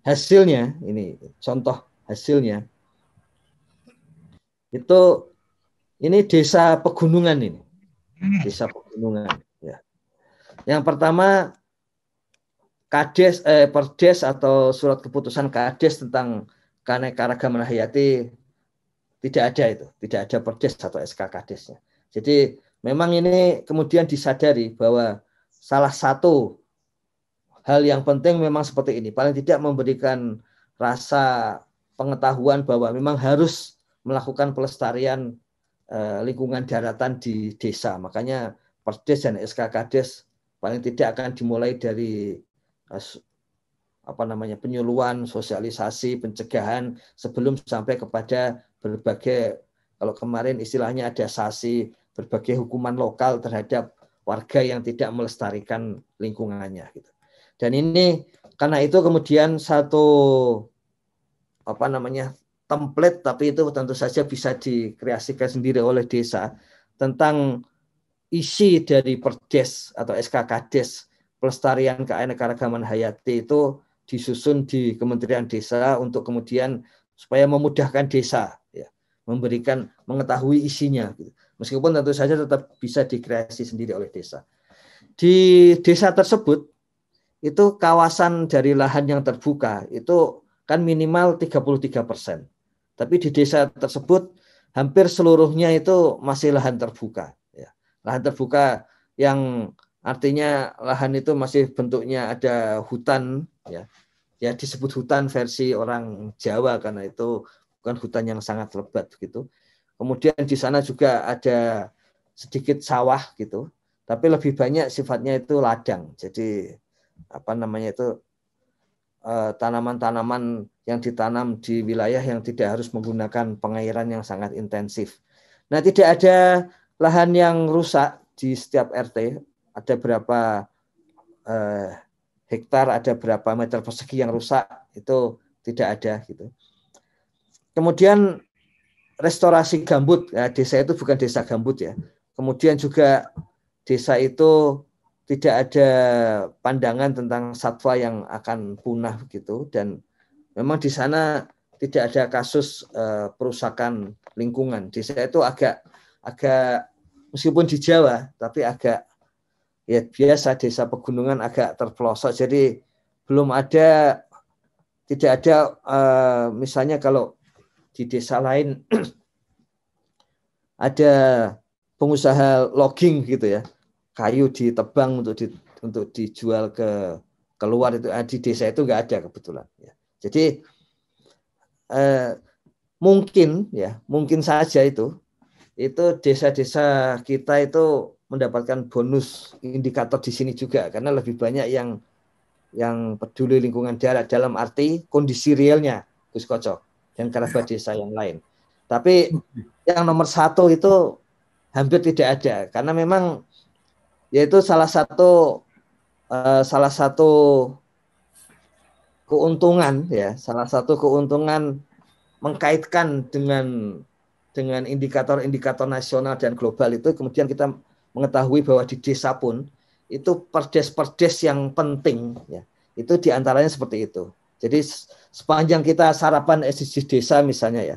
hasilnya, ini contoh hasilnya, itu ini desa pegunungan ini, desa pegunungan. Ya. Yang pertama Kades, eh, Perdes atau surat keputusan Kades tentang keanekaragaman hayati tidak ada itu, tidak ada Perdes atau SK Kadesnya. Jadi Memang ini kemudian disadari bahwa salah satu hal yang penting memang seperti ini. Paling tidak memberikan rasa pengetahuan bahwa memang harus melakukan pelestarian eh, lingkungan daratan di desa. Makanya Perdes dan SKKdes paling tidak akan dimulai dari eh, apa namanya penyuluhan, sosialisasi, pencegahan sebelum sampai kepada berbagai kalau kemarin istilahnya ada sasi berbagai hukuman lokal terhadap warga yang tidak melestarikan lingkungannya gitu. Dan ini karena itu kemudian satu apa namanya template tapi itu tentu saja bisa dikreasikan sendiri oleh desa tentang isi dari Perdes atau SKKdes pelestarian keanekaragaman hayati itu disusun di Kementerian Desa untuk kemudian supaya memudahkan desa ya, memberikan mengetahui isinya gitu. Meskipun tentu saja tetap bisa dikreasi sendiri oleh desa. Di desa tersebut itu kawasan dari lahan yang terbuka itu kan minimal 33 persen. Tapi di desa tersebut hampir seluruhnya itu masih lahan terbuka. Ya. Lahan terbuka yang artinya lahan itu masih bentuknya ada hutan, ya, ya disebut hutan versi orang Jawa karena itu bukan hutan yang sangat lebat gitu. Kemudian di sana juga ada sedikit sawah gitu, tapi lebih banyak sifatnya itu ladang. Jadi apa namanya itu eh, tanaman-tanaman yang ditanam di wilayah yang tidak harus menggunakan pengairan yang sangat intensif. Nah, tidak ada lahan yang rusak di setiap RT. Ada berapa eh, hektar, ada berapa meter persegi yang rusak itu tidak ada gitu. Kemudian restorasi gambut. Nah, desa itu bukan desa gambut ya. Kemudian juga desa itu tidak ada pandangan tentang satwa yang akan punah gitu dan memang di sana tidak ada kasus uh, perusakan lingkungan. Desa itu agak agak meskipun di Jawa tapi agak ya biasa desa pegunungan agak terpelosok. Jadi belum ada tidak ada uh, misalnya kalau di desa lain [clears throat] ada pengusaha logging gitu ya kayu ditebang untuk di, untuk dijual ke keluar itu ah, di desa itu nggak ada kebetulan ya. jadi eh, mungkin ya mungkin saja itu itu desa-desa kita itu mendapatkan bonus indikator di sini juga karena lebih banyak yang yang peduli lingkungan darat dalam arti kondisi realnya Gus Kocok dan kerabat desa yang lain. Tapi yang nomor satu itu hampir tidak ada karena memang yaitu salah satu uh, salah satu keuntungan ya salah satu keuntungan mengkaitkan dengan dengan indikator-indikator nasional dan global itu kemudian kita mengetahui bahwa di desa pun itu perdes-perdes yang penting ya itu diantaranya seperti itu jadi sepanjang kita sarapan SDGs desa misalnya ya.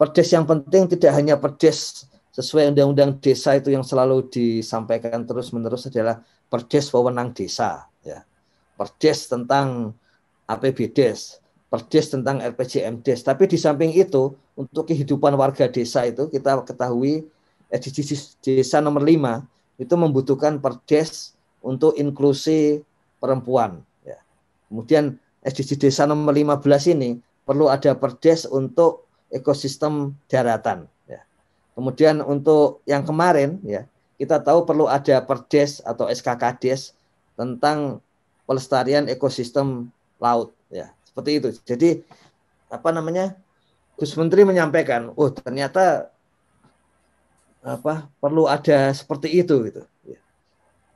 Perdes yang penting tidak hanya perdes sesuai undang-undang desa itu yang selalu disampaikan terus-menerus adalah perdes wewenang desa ya. Perdes tentang APBDes, perdes tentang RPJMDes. Tapi di samping itu untuk kehidupan warga desa itu kita ketahui SDGs desa nomor 5 itu membutuhkan perdes untuk inklusi perempuan. Ya. Kemudian SDG desa nomor 15 ini perlu ada perdes untuk ekosistem daratan. Ya. Kemudian untuk yang kemarin ya kita tahu perlu ada perdes atau SKKDes tentang pelestarian ekosistem laut ya seperti itu. Jadi apa namanya Gus Menteri menyampaikan, oh ternyata apa perlu ada seperti itu gitu. Ya.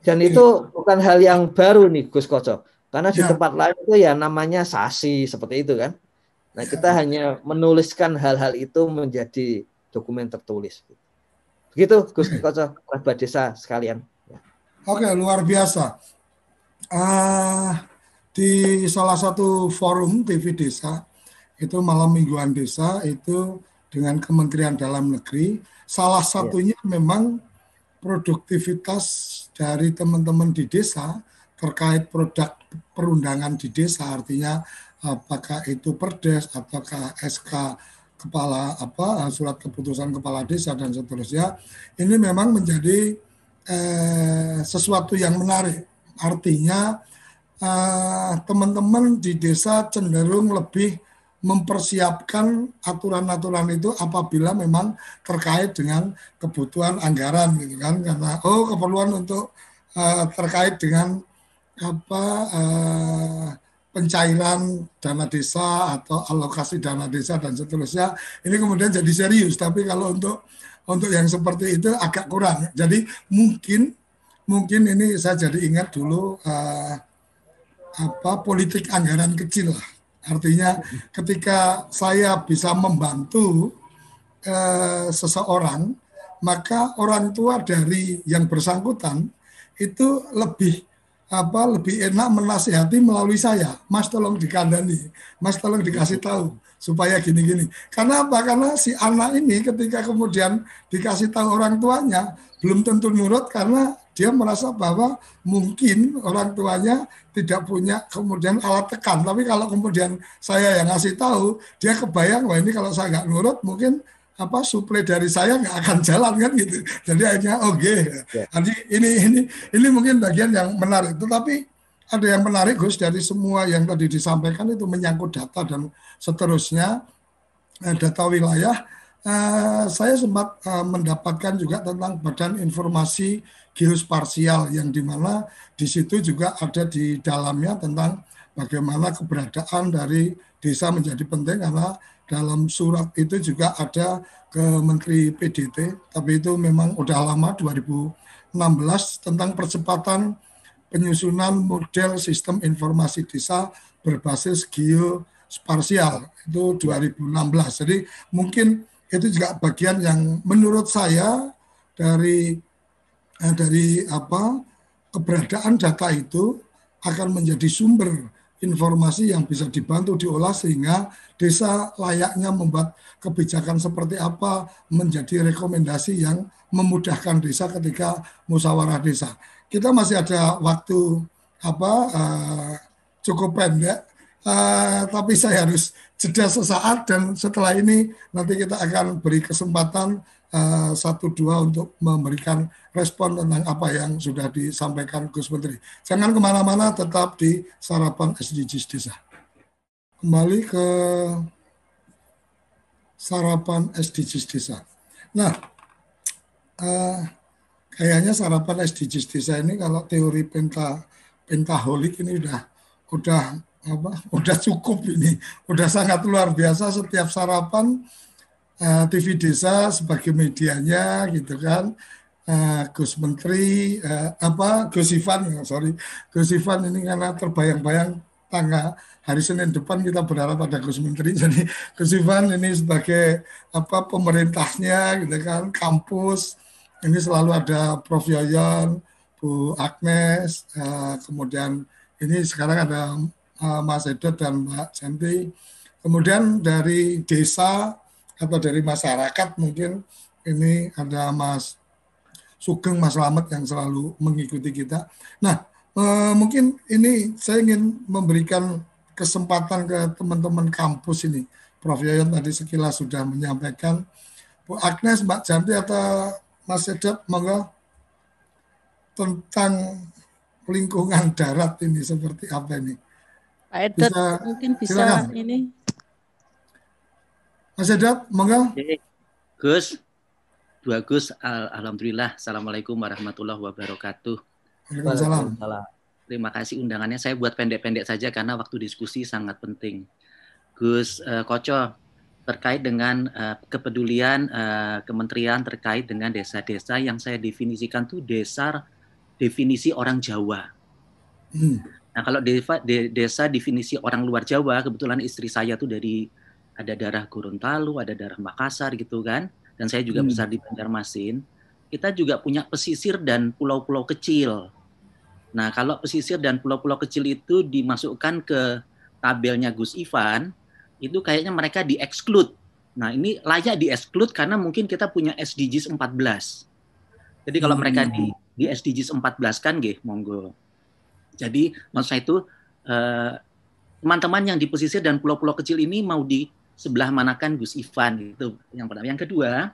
Dan itu bukan hal yang baru nih Gus Kocok. Karena di ya. tempat lain itu ya namanya sasi seperti itu kan. Nah, kita ya. hanya menuliskan hal-hal itu menjadi dokumen tertulis. Begitu Gus Koco, kerabat desa sekalian. Ya. Oke, luar biasa. Uh, di salah satu forum TV Desa, itu malam mingguan desa, itu dengan Kementerian Dalam Negeri, salah ya. satunya ya. memang produktivitas dari teman-teman di desa terkait produk perundangan di desa artinya apakah itu perdes apakah SK kepala apa surat keputusan kepala desa dan seterusnya ini memang menjadi eh, sesuatu yang menarik artinya eh, teman-teman eh, di desa cenderung lebih mempersiapkan aturan-aturan itu apabila memang terkait dengan kebutuhan anggaran gitu kan karena oh keperluan untuk eh, terkait dengan apa uh, pencairan dana desa atau alokasi dana desa dan seterusnya ini kemudian jadi serius tapi kalau untuk untuk yang seperti itu agak kurang jadi mungkin mungkin ini saya jadi ingat dulu uh, apa politik anggaran kecil lah artinya ketika saya bisa membantu uh, seseorang maka orang tua dari yang bersangkutan itu lebih apa lebih enak menasehati melalui saya. Mas tolong dikandani, Mas tolong dikasih tahu supaya gini-gini. Karena apa? Karena si anak ini ketika kemudian dikasih tahu orang tuanya belum tentu nurut karena dia merasa bahwa mungkin orang tuanya tidak punya kemudian alat tekan. Tapi kalau kemudian saya yang ngasih tahu, dia kebayang, wah ini kalau saya nggak nurut mungkin apa suplai dari saya nggak akan jalan kan gitu. Jadi akhirnya oke. Okay. Ya. Yeah. ini ini ini mungkin bagian yang menarik. Tetapi ada yang menarik Gus dari semua yang tadi disampaikan itu menyangkut data dan seterusnya eh, data wilayah. Eh, saya sempat eh, mendapatkan juga tentang Badan Informasi Geosparsial yang dimana di situ juga ada di dalamnya tentang bagaimana keberadaan dari desa menjadi penting karena dalam surat itu juga ada ke Menteri PDT, tapi itu memang udah lama 2016 tentang percepatan penyusunan model sistem informasi desa berbasis geosparsial itu 2016. Jadi mungkin itu juga bagian yang menurut saya dari eh, dari apa keberadaan data itu akan menjadi sumber informasi yang bisa dibantu diolah sehingga desa layaknya membuat kebijakan seperti apa menjadi rekomendasi yang memudahkan desa ketika musyawarah desa. Kita masih ada waktu apa uh, cukup pendek, uh, tapi saya harus jeda sesaat dan setelah ini nanti kita akan beri kesempatan Eh, satu dua untuk memberikan respon tentang apa yang sudah disampaikan Gus Menteri. Jangan kemana-mana, tetap di sarapan SDGs desa. Kembali ke sarapan SDGs desa. Nah, uh, kayaknya sarapan SDGs desa ini kalau teori penta pentaholik ini udah udah apa [laughs] udah cukup ini udah sangat luar biasa setiap sarapan Eh, TV Desa sebagai medianya gitu kan. Uh, Gus Menteri, uh, apa Gus Ivan, ya, sorry, Gus Ivan ini karena terbayang-bayang tanggal hari Senin depan kita berharap pada Gus Menteri. [laughs] Jadi Gus Ivan ini sebagai apa pemerintahnya gitu kan, kampus ini selalu ada Prof Yoyon Bu Agnes, uh, kemudian ini sekarang ada uh, Mas Edot dan Mbak Santi. Kemudian dari desa atau dari masyarakat mungkin ini ada Mas Sugeng Mas Lamet yang selalu mengikuti kita. Nah, eh, mungkin ini saya ingin memberikan kesempatan ke teman-teman kampus ini. Prof Yayon tadi sekilas sudah menyampaikan. Bu Agnes, Mbak Janti atau Mas Edep, monggo tentang lingkungan darat ini seperti apa ini? Pak Edep, bisa, mungkin bisa silakan. ini Mas Edap, monggo. Gus, bagus. Al Alhamdulillah. Assalamualaikum warahmatullahi wabarakatuh. Waalaikumsalam. Terima kasih undangannya. Saya buat pendek-pendek saja karena waktu diskusi sangat penting. Gus uh, Koco, terkait dengan uh, kepedulian uh, kementerian terkait dengan desa-desa yang saya definisikan tuh desa definisi orang Jawa. Hmm. Nah kalau desa, de, desa definisi orang luar Jawa, kebetulan istri saya tuh dari ada darah Gorontalo, ada darah Makassar gitu kan. Dan saya juga hmm. besar di Banjarmasin. Kita juga punya pesisir dan pulau-pulau kecil. Nah, kalau pesisir dan pulau-pulau kecil itu dimasukkan ke tabelnya Gus Ivan, itu kayaknya mereka dieksklud. Nah, ini layak dieksklud karena mungkin kita punya SDGs 14. Jadi kalau hmm. mereka di, di SDGs 14 kan, gih, monggo. Jadi maksud saya itu eh, teman-teman yang di pesisir dan pulau-pulau kecil ini mau di sebelah manakan Gus Ivan gitu yang pertama. Yang kedua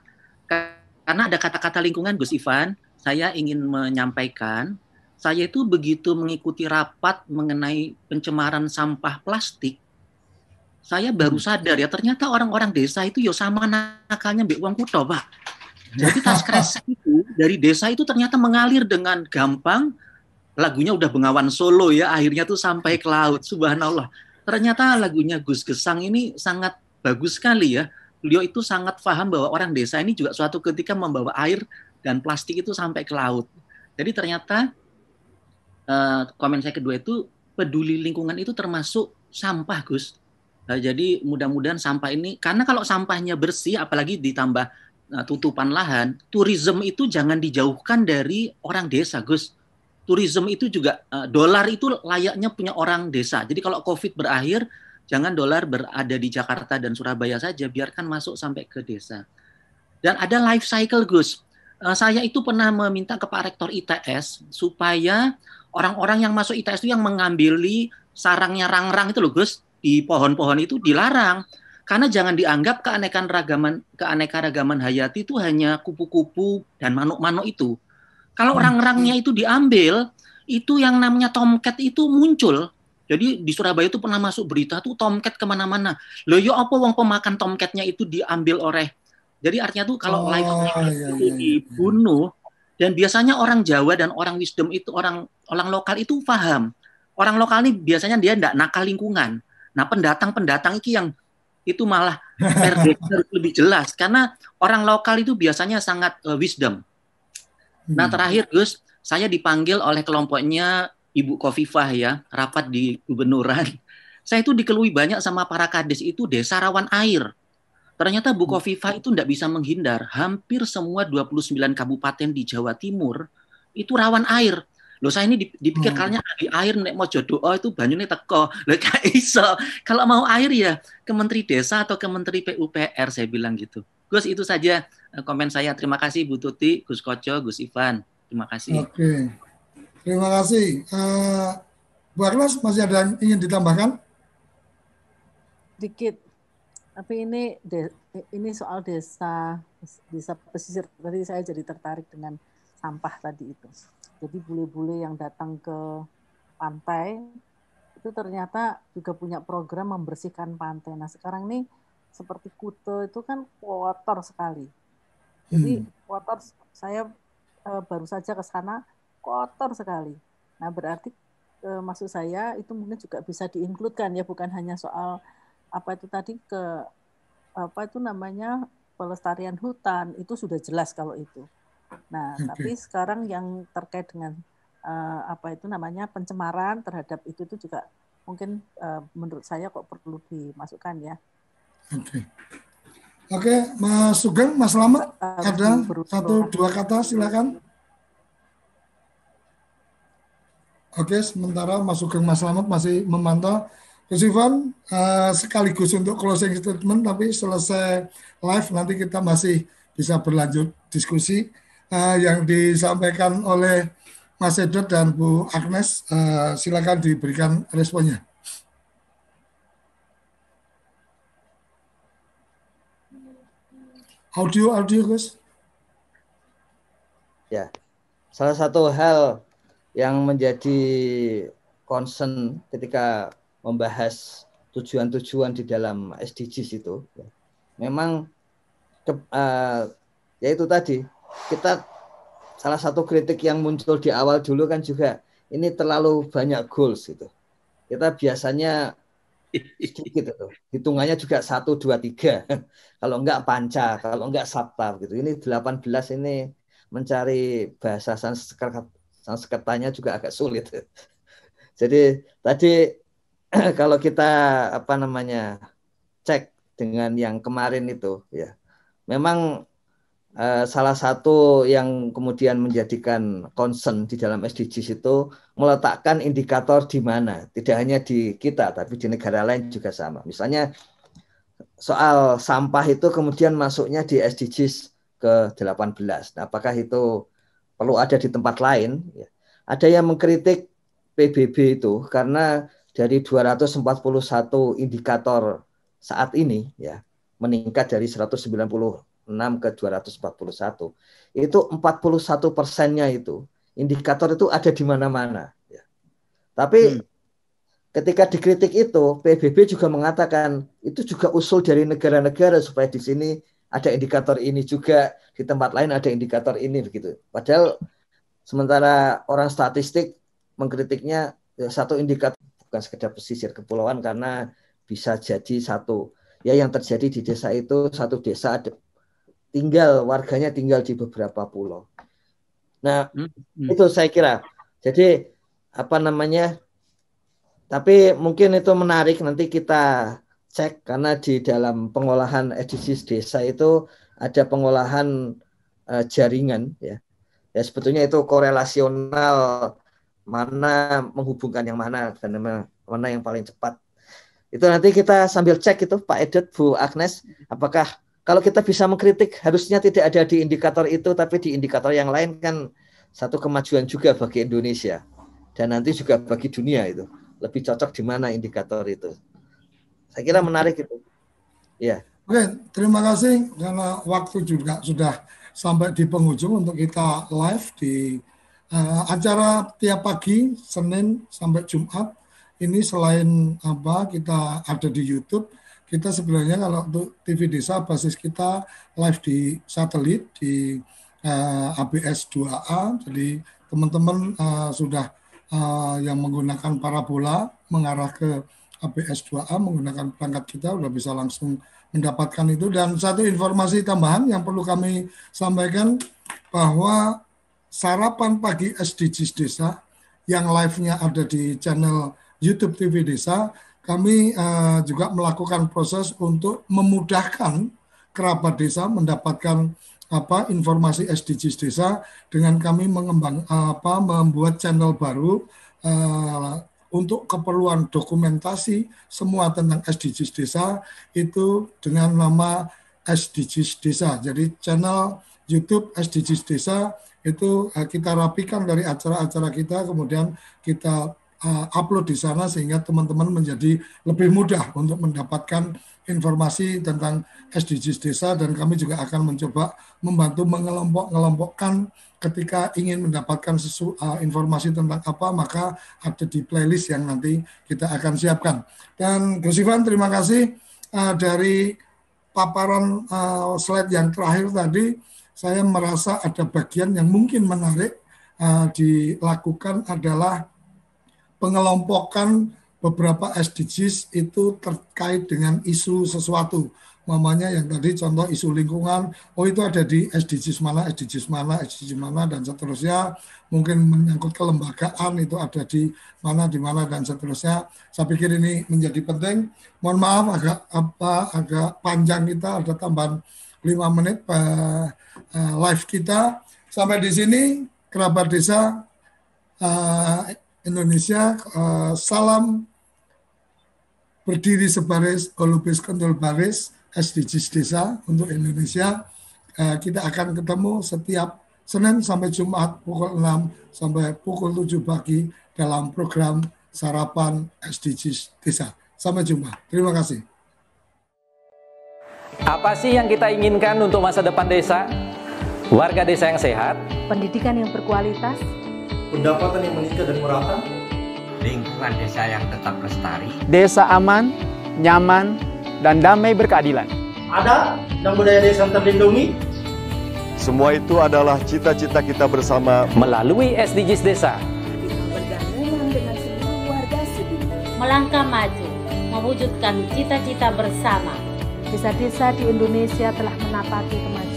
karena ada kata-kata lingkungan Gus Ivan, saya ingin menyampaikan saya itu begitu mengikuti rapat mengenai pencemaran sampah plastik saya baru hmm. sadar ya ternyata orang-orang desa itu ya sama nakalnya mbak uang kuto pak jadi tas kresek [laughs] itu dari desa itu ternyata mengalir dengan gampang lagunya udah bengawan solo ya akhirnya tuh sampai ke laut subhanallah ternyata lagunya Gus Gesang ini sangat bagus sekali ya. Beliau itu sangat paham bahwa orang desa ini juga suatu ketika membawa air dan plastik itu sampai ke laut. Jadi ternyata eh, komen saya kedua itu peduli lingkungan itu termasuk sampah, Gus. Nah, jadi mudah-mudahan sampah ini karena kalau sampahnya bersih apalagi ditambah nah, tutupan lahan, turisme itu jangan dijauhkan dari orang desa, Gus. Turisme itu juga uh, dolar itu layaknya punya orang desa. Jadi kalau Covid berakhir, Jangan dolar berada di Jakarta dan Surabaya saja, biarkan masuk sampai ke desa. Dan ada life cycle, Gus. Eh, saya itu pernah meminta ke Pak Rektor ITS supaya orang-orang yang masuk ITS itu yang mengambil sarangnya rang-rang itu loh, Gus, di pohon-pohon itu dilarang. Karena jangan dianggap keanekaan ragaman keanekaragaman hayati itu hanya kupu-kupu dan manuk-manuk itu. Kalau hmm. rang-rangnya itu diambil, itu yang namanya tomcat itu muncul jadi di Surabaya itu pernah masuk berita tuh tomcat kemana-mana. Loh yo ya apa uang pemakan tomcatnya itu diambil oleh. Jadi artinya tuh kalau oh, iya, iya, itu iya, iya. dibunuh iya. dan biasanya orang Jawa dan orang wisdom itu orang orang lokal itu paham. Orang lokal ini biasanya dia tidak nakal lingkungan. Nah pendatang-pendatang ini yang itu malah harus [laughs] lebih jelas karena orang lokal itu biasanya sangat uh, wisdom. Nah hmm. terakhir Gus, saya dipanggil oleh kelompoknya Ibu Kofifah ya, rapat di gubernuran. [laughs] Saya itu dikelui banyak sama para kades itu desa rawan air. Ternyata Bu hmm. Kofifah itu tidak bisa menghindar. Hampir semua 29 kabupaten di Jawa Timur itu rawan air. Loh saya ini dipikir hmm. kalinya di air nek mau jodoh oh, itu banyune teko. [laughs] Loh gak iso. Kalau mau air ya ke Menteri Desa atau ke Menteri PUPR saya bilang gitu. Gus itu saja eh, komen saya. Terima kasih Bu Tuti, Gus Koco, Gus Ivan. Terima kasih. Okay. Terima kasih. Uh, eh, Bu Arlas masih ada yang ingin ditambahkan? Dikit. Tapi ini de, ini soal desa desa pesisir. Tadi saya jadi tertarik dengan sampah tadi itu. Jadi bule-bule yang datang ke pantai itu ternyata juga punya program membersihkan pantai. Nah sekarang ini seperti Kute itu kan kotor sekali. Jadi hmm. saya eh, baru saja ke sana kotor sekali. Nah, berarti e, maksud saya itu mungkin juga bisa diinkludkan ya, bukan hanya soal apa itu tadi ke apa itu namanya pelestarian hutan itu sudah jelas kalau itu. Nah, tapi sekarang yang terkait dengan e, apa itu namanya pencemaran terhadap itu itu juga mungkin e, menurut saya kok perlu dimasukkan ya. Oke, okay. okay, Mas Sugeng, Mas Lama, ada satu dua kata silakan. Oke, sementara Mas Ugeng Mas Slamet masih memantau. Gus Ivan, uh, sekaligus untuk closing statement, tapi selesai live nanti kita masih bisa berlanjut diskusi uh, yang disampaikan oleh Mas Edot dan Bu Agnes. Uh, silakan diberikan responnya. Audio, audio, Gus. Ya, salah satu hal yang menjadi concern ketika membahas tujuan-tujuan di dalam SDGs itu ya, memang ke, uh, ya itu tadi kita salah satu kritik yang muncul di awal dulu kan juga ini terlalu banyak goals itu kita biasanya sedikit itu hitungannya juga satu dua tiga [laughs] kalau enggak panca kalau enggak sabta gitu ini 18 ini mencari bahasa sekarang Sansekertanya juga agak sulit. [laughs] Jadi tadi [clears throat] kalau kita apa namanya cek dengan yang kemarin itu ya memang eh, salah satu yang kemudian menjadikan concern di dalam SDGs itu meletakkan indikator di mana tidak hanya di kita tapi di negara lain juga sama misalnya soal sampah itu kemudian masuknya di SDGs ke 18 nah, apakah itu perlu ada di tempat lain. Ya. Ada yang mengkritik PBB itu karena dari 241 indikator saat ini ya meningkat dari 196 ke 241 itu 41 persennya itu indikator itu ada di mana-mana ya. tapi hmm. ketika dikritik itu PBB juga mengatakan itu juga usul dari negara-negara supaya di sini ada indikator ini juga di tempat lain ada indikator ini begitu. Padahal sementara orang statistik mengkritiknya ya, satu indikator bukan sekedar pesisir kepulauan karena bisa jadi satu ya yang terjadi di desa itu satu desa ada, tinggal warganya tinggal di beberapa pulau. Nah hmm. hmm. itu saya kira. Jadi apa namanya? Tapi mungkin itu menarik nanti kita cek karena di dalam pengolahan edisis desa itu ada pengolahan uh, jaringan ya. Ya sebetulnya itu korelasional mana menghubungkan yang mana dan mana yang paling cepat. Itu nanti kita sambil cek itu Pak Edet, Bu Agnes, apakah kalau kita bisa mengkritik harusnya tidak ada di indikator itu tapi di indikator yang lain kan satu kemajuan juga bagi Indonesia dan nanti juga bagi dunia itu lebih cocok di mana indikator itu saya kira menarik itu. Ya. Oke, terima kasih karena waktu juga sudah sampai di penghujung untuk kita live di uh, acara tiap pagi Senin sampai Jumat. Ini selain apa kita ada di YouTube, kita sebenarnya kalau untuk TV Desa basis kita live di satelit di uh, eh, ABS 2A. Jadi teman-teman uh, sudah uh, yang menggunakan parabola mengarah ke ABS 2A menggunakan perangkat kita sudah bisa langsung mendapatkan itu dan satu informasi tambahan yang perlu kami sampaikan bahwa sarapan pagi SDGs Desa yang live-nya ada di channel YouTube TV Desa kami uh, juga melakukan proses untuk memudahkan kerabat desa mendapatkan apa informasi SDGs desa dengan kami mengembang apa membuat channel baru uh, untuk keperluan dokumentasi semua tentang SDGs desa itu dengan nama SDGs desa. Jadi channel YouTube SDGs desa itu eh, kita rapikan dari acara-acara kita kemudian kita uh, upload di sana sehingga teman-teman menjadi lebih mudah untuk mendapatkan informasi tentang SDGs desa dan kami juga akan mencoba membantu mengelompok ngelompokkan ketika ingin mendapatkan sesu, uh, informasi tentang apa maka ada di playlist yang nanti kita akan siapkan. Dan Gus terima kasih uh, dari paparan uh, slide yang terakhir tadi saya merasa ada bagian yang mungkin menarik uh, dilakukan adalah pengelompokan beberapa SDGs itu terkait dengan isu sesuatu. Mamanya yang tadi contoh isu lingkungan, oh itu ada di SDGs mana, SDGs mana, SDGs mana, dan seterusnya. Mungkin menyangkut kelembagaan itu ada di mana, di mana, dan seterusnya. Saya pikir ini menjadi penting. Mohon maaf agak apa agak panjang kita, ada tambahan 5 menit uh, live kita. Sampai di sini, kerabat desa, uh, Indonesia. Uh, salam berdiri sebaris, golubis kendul baris, SDGs Desa untuk Indonesia. Uh, kita akan ketemu setiap Senin sampai Jumat pukul 6 sampai pukul 7 pagi dalam program Sarapan SDGs Desa. Sampai jumpa. Terima kasih. Apa sih yang kita inginkan untuk masa depan desa? Warga desa yang sehat, pendidikan yang berkualitas, pendapatan yang meningkat dan merata, lingkungan desa yang tetap lestari, desa aman, nyaman, dan damai berkeadilan. Ada dan budaya desa yang terlindungi. Semua itu adalah cita-cita kita bersama melalui SDGs Desa. Melangkah maju, mewujudkan cita-cita bersama. Desa-desa di Indonesia telah menapati kemajuan.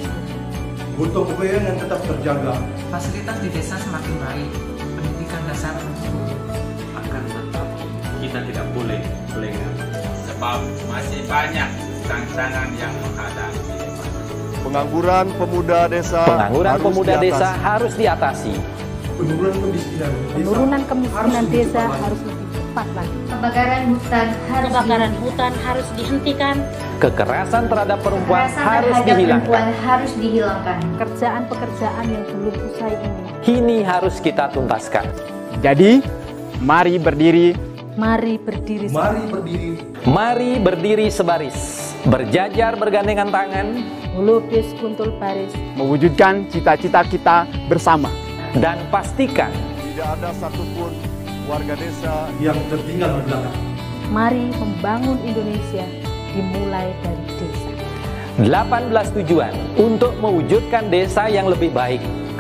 Untuk kebayaan yang tetap terjaga. Fasilitas di desa semakin baik, pendidikan dasar Akan tetap kita tidak boleh lengah. Sebab masih banyak tantangan yang menghadang. Pengangguran pemuda desa Pengangguran harus pemuda diatasi. desa harus diatasi. Penurunan kemiskinan desa, Penurunan kemiskinan harus, desa harus cepat lagi. Kebakaran hutan harus kebakaran dihentikan. hutan harus dihentikan. Kekerasan terhadap perempuan Kekerasan harus terhadap dihilangkan. Perempuan harus dihilangkan. Pekerjaan-pekerjaan yang belum usai ini. Ini harus kita tuntaskan. Jadi, mari berdiri. Mari berdiri. Mari berdiri. Mari berdiri sebaris, berjajar bergandengan tangan, melukis kuntul paris mewujudkan cita-cita kita bersama dan pastikan tidak ada satupun warga desa yang tertinggal di belakang. Mari membangun Indonesia dimulai dari desa. 18 tujuan untuk mewujudkan desa yang lebih baik.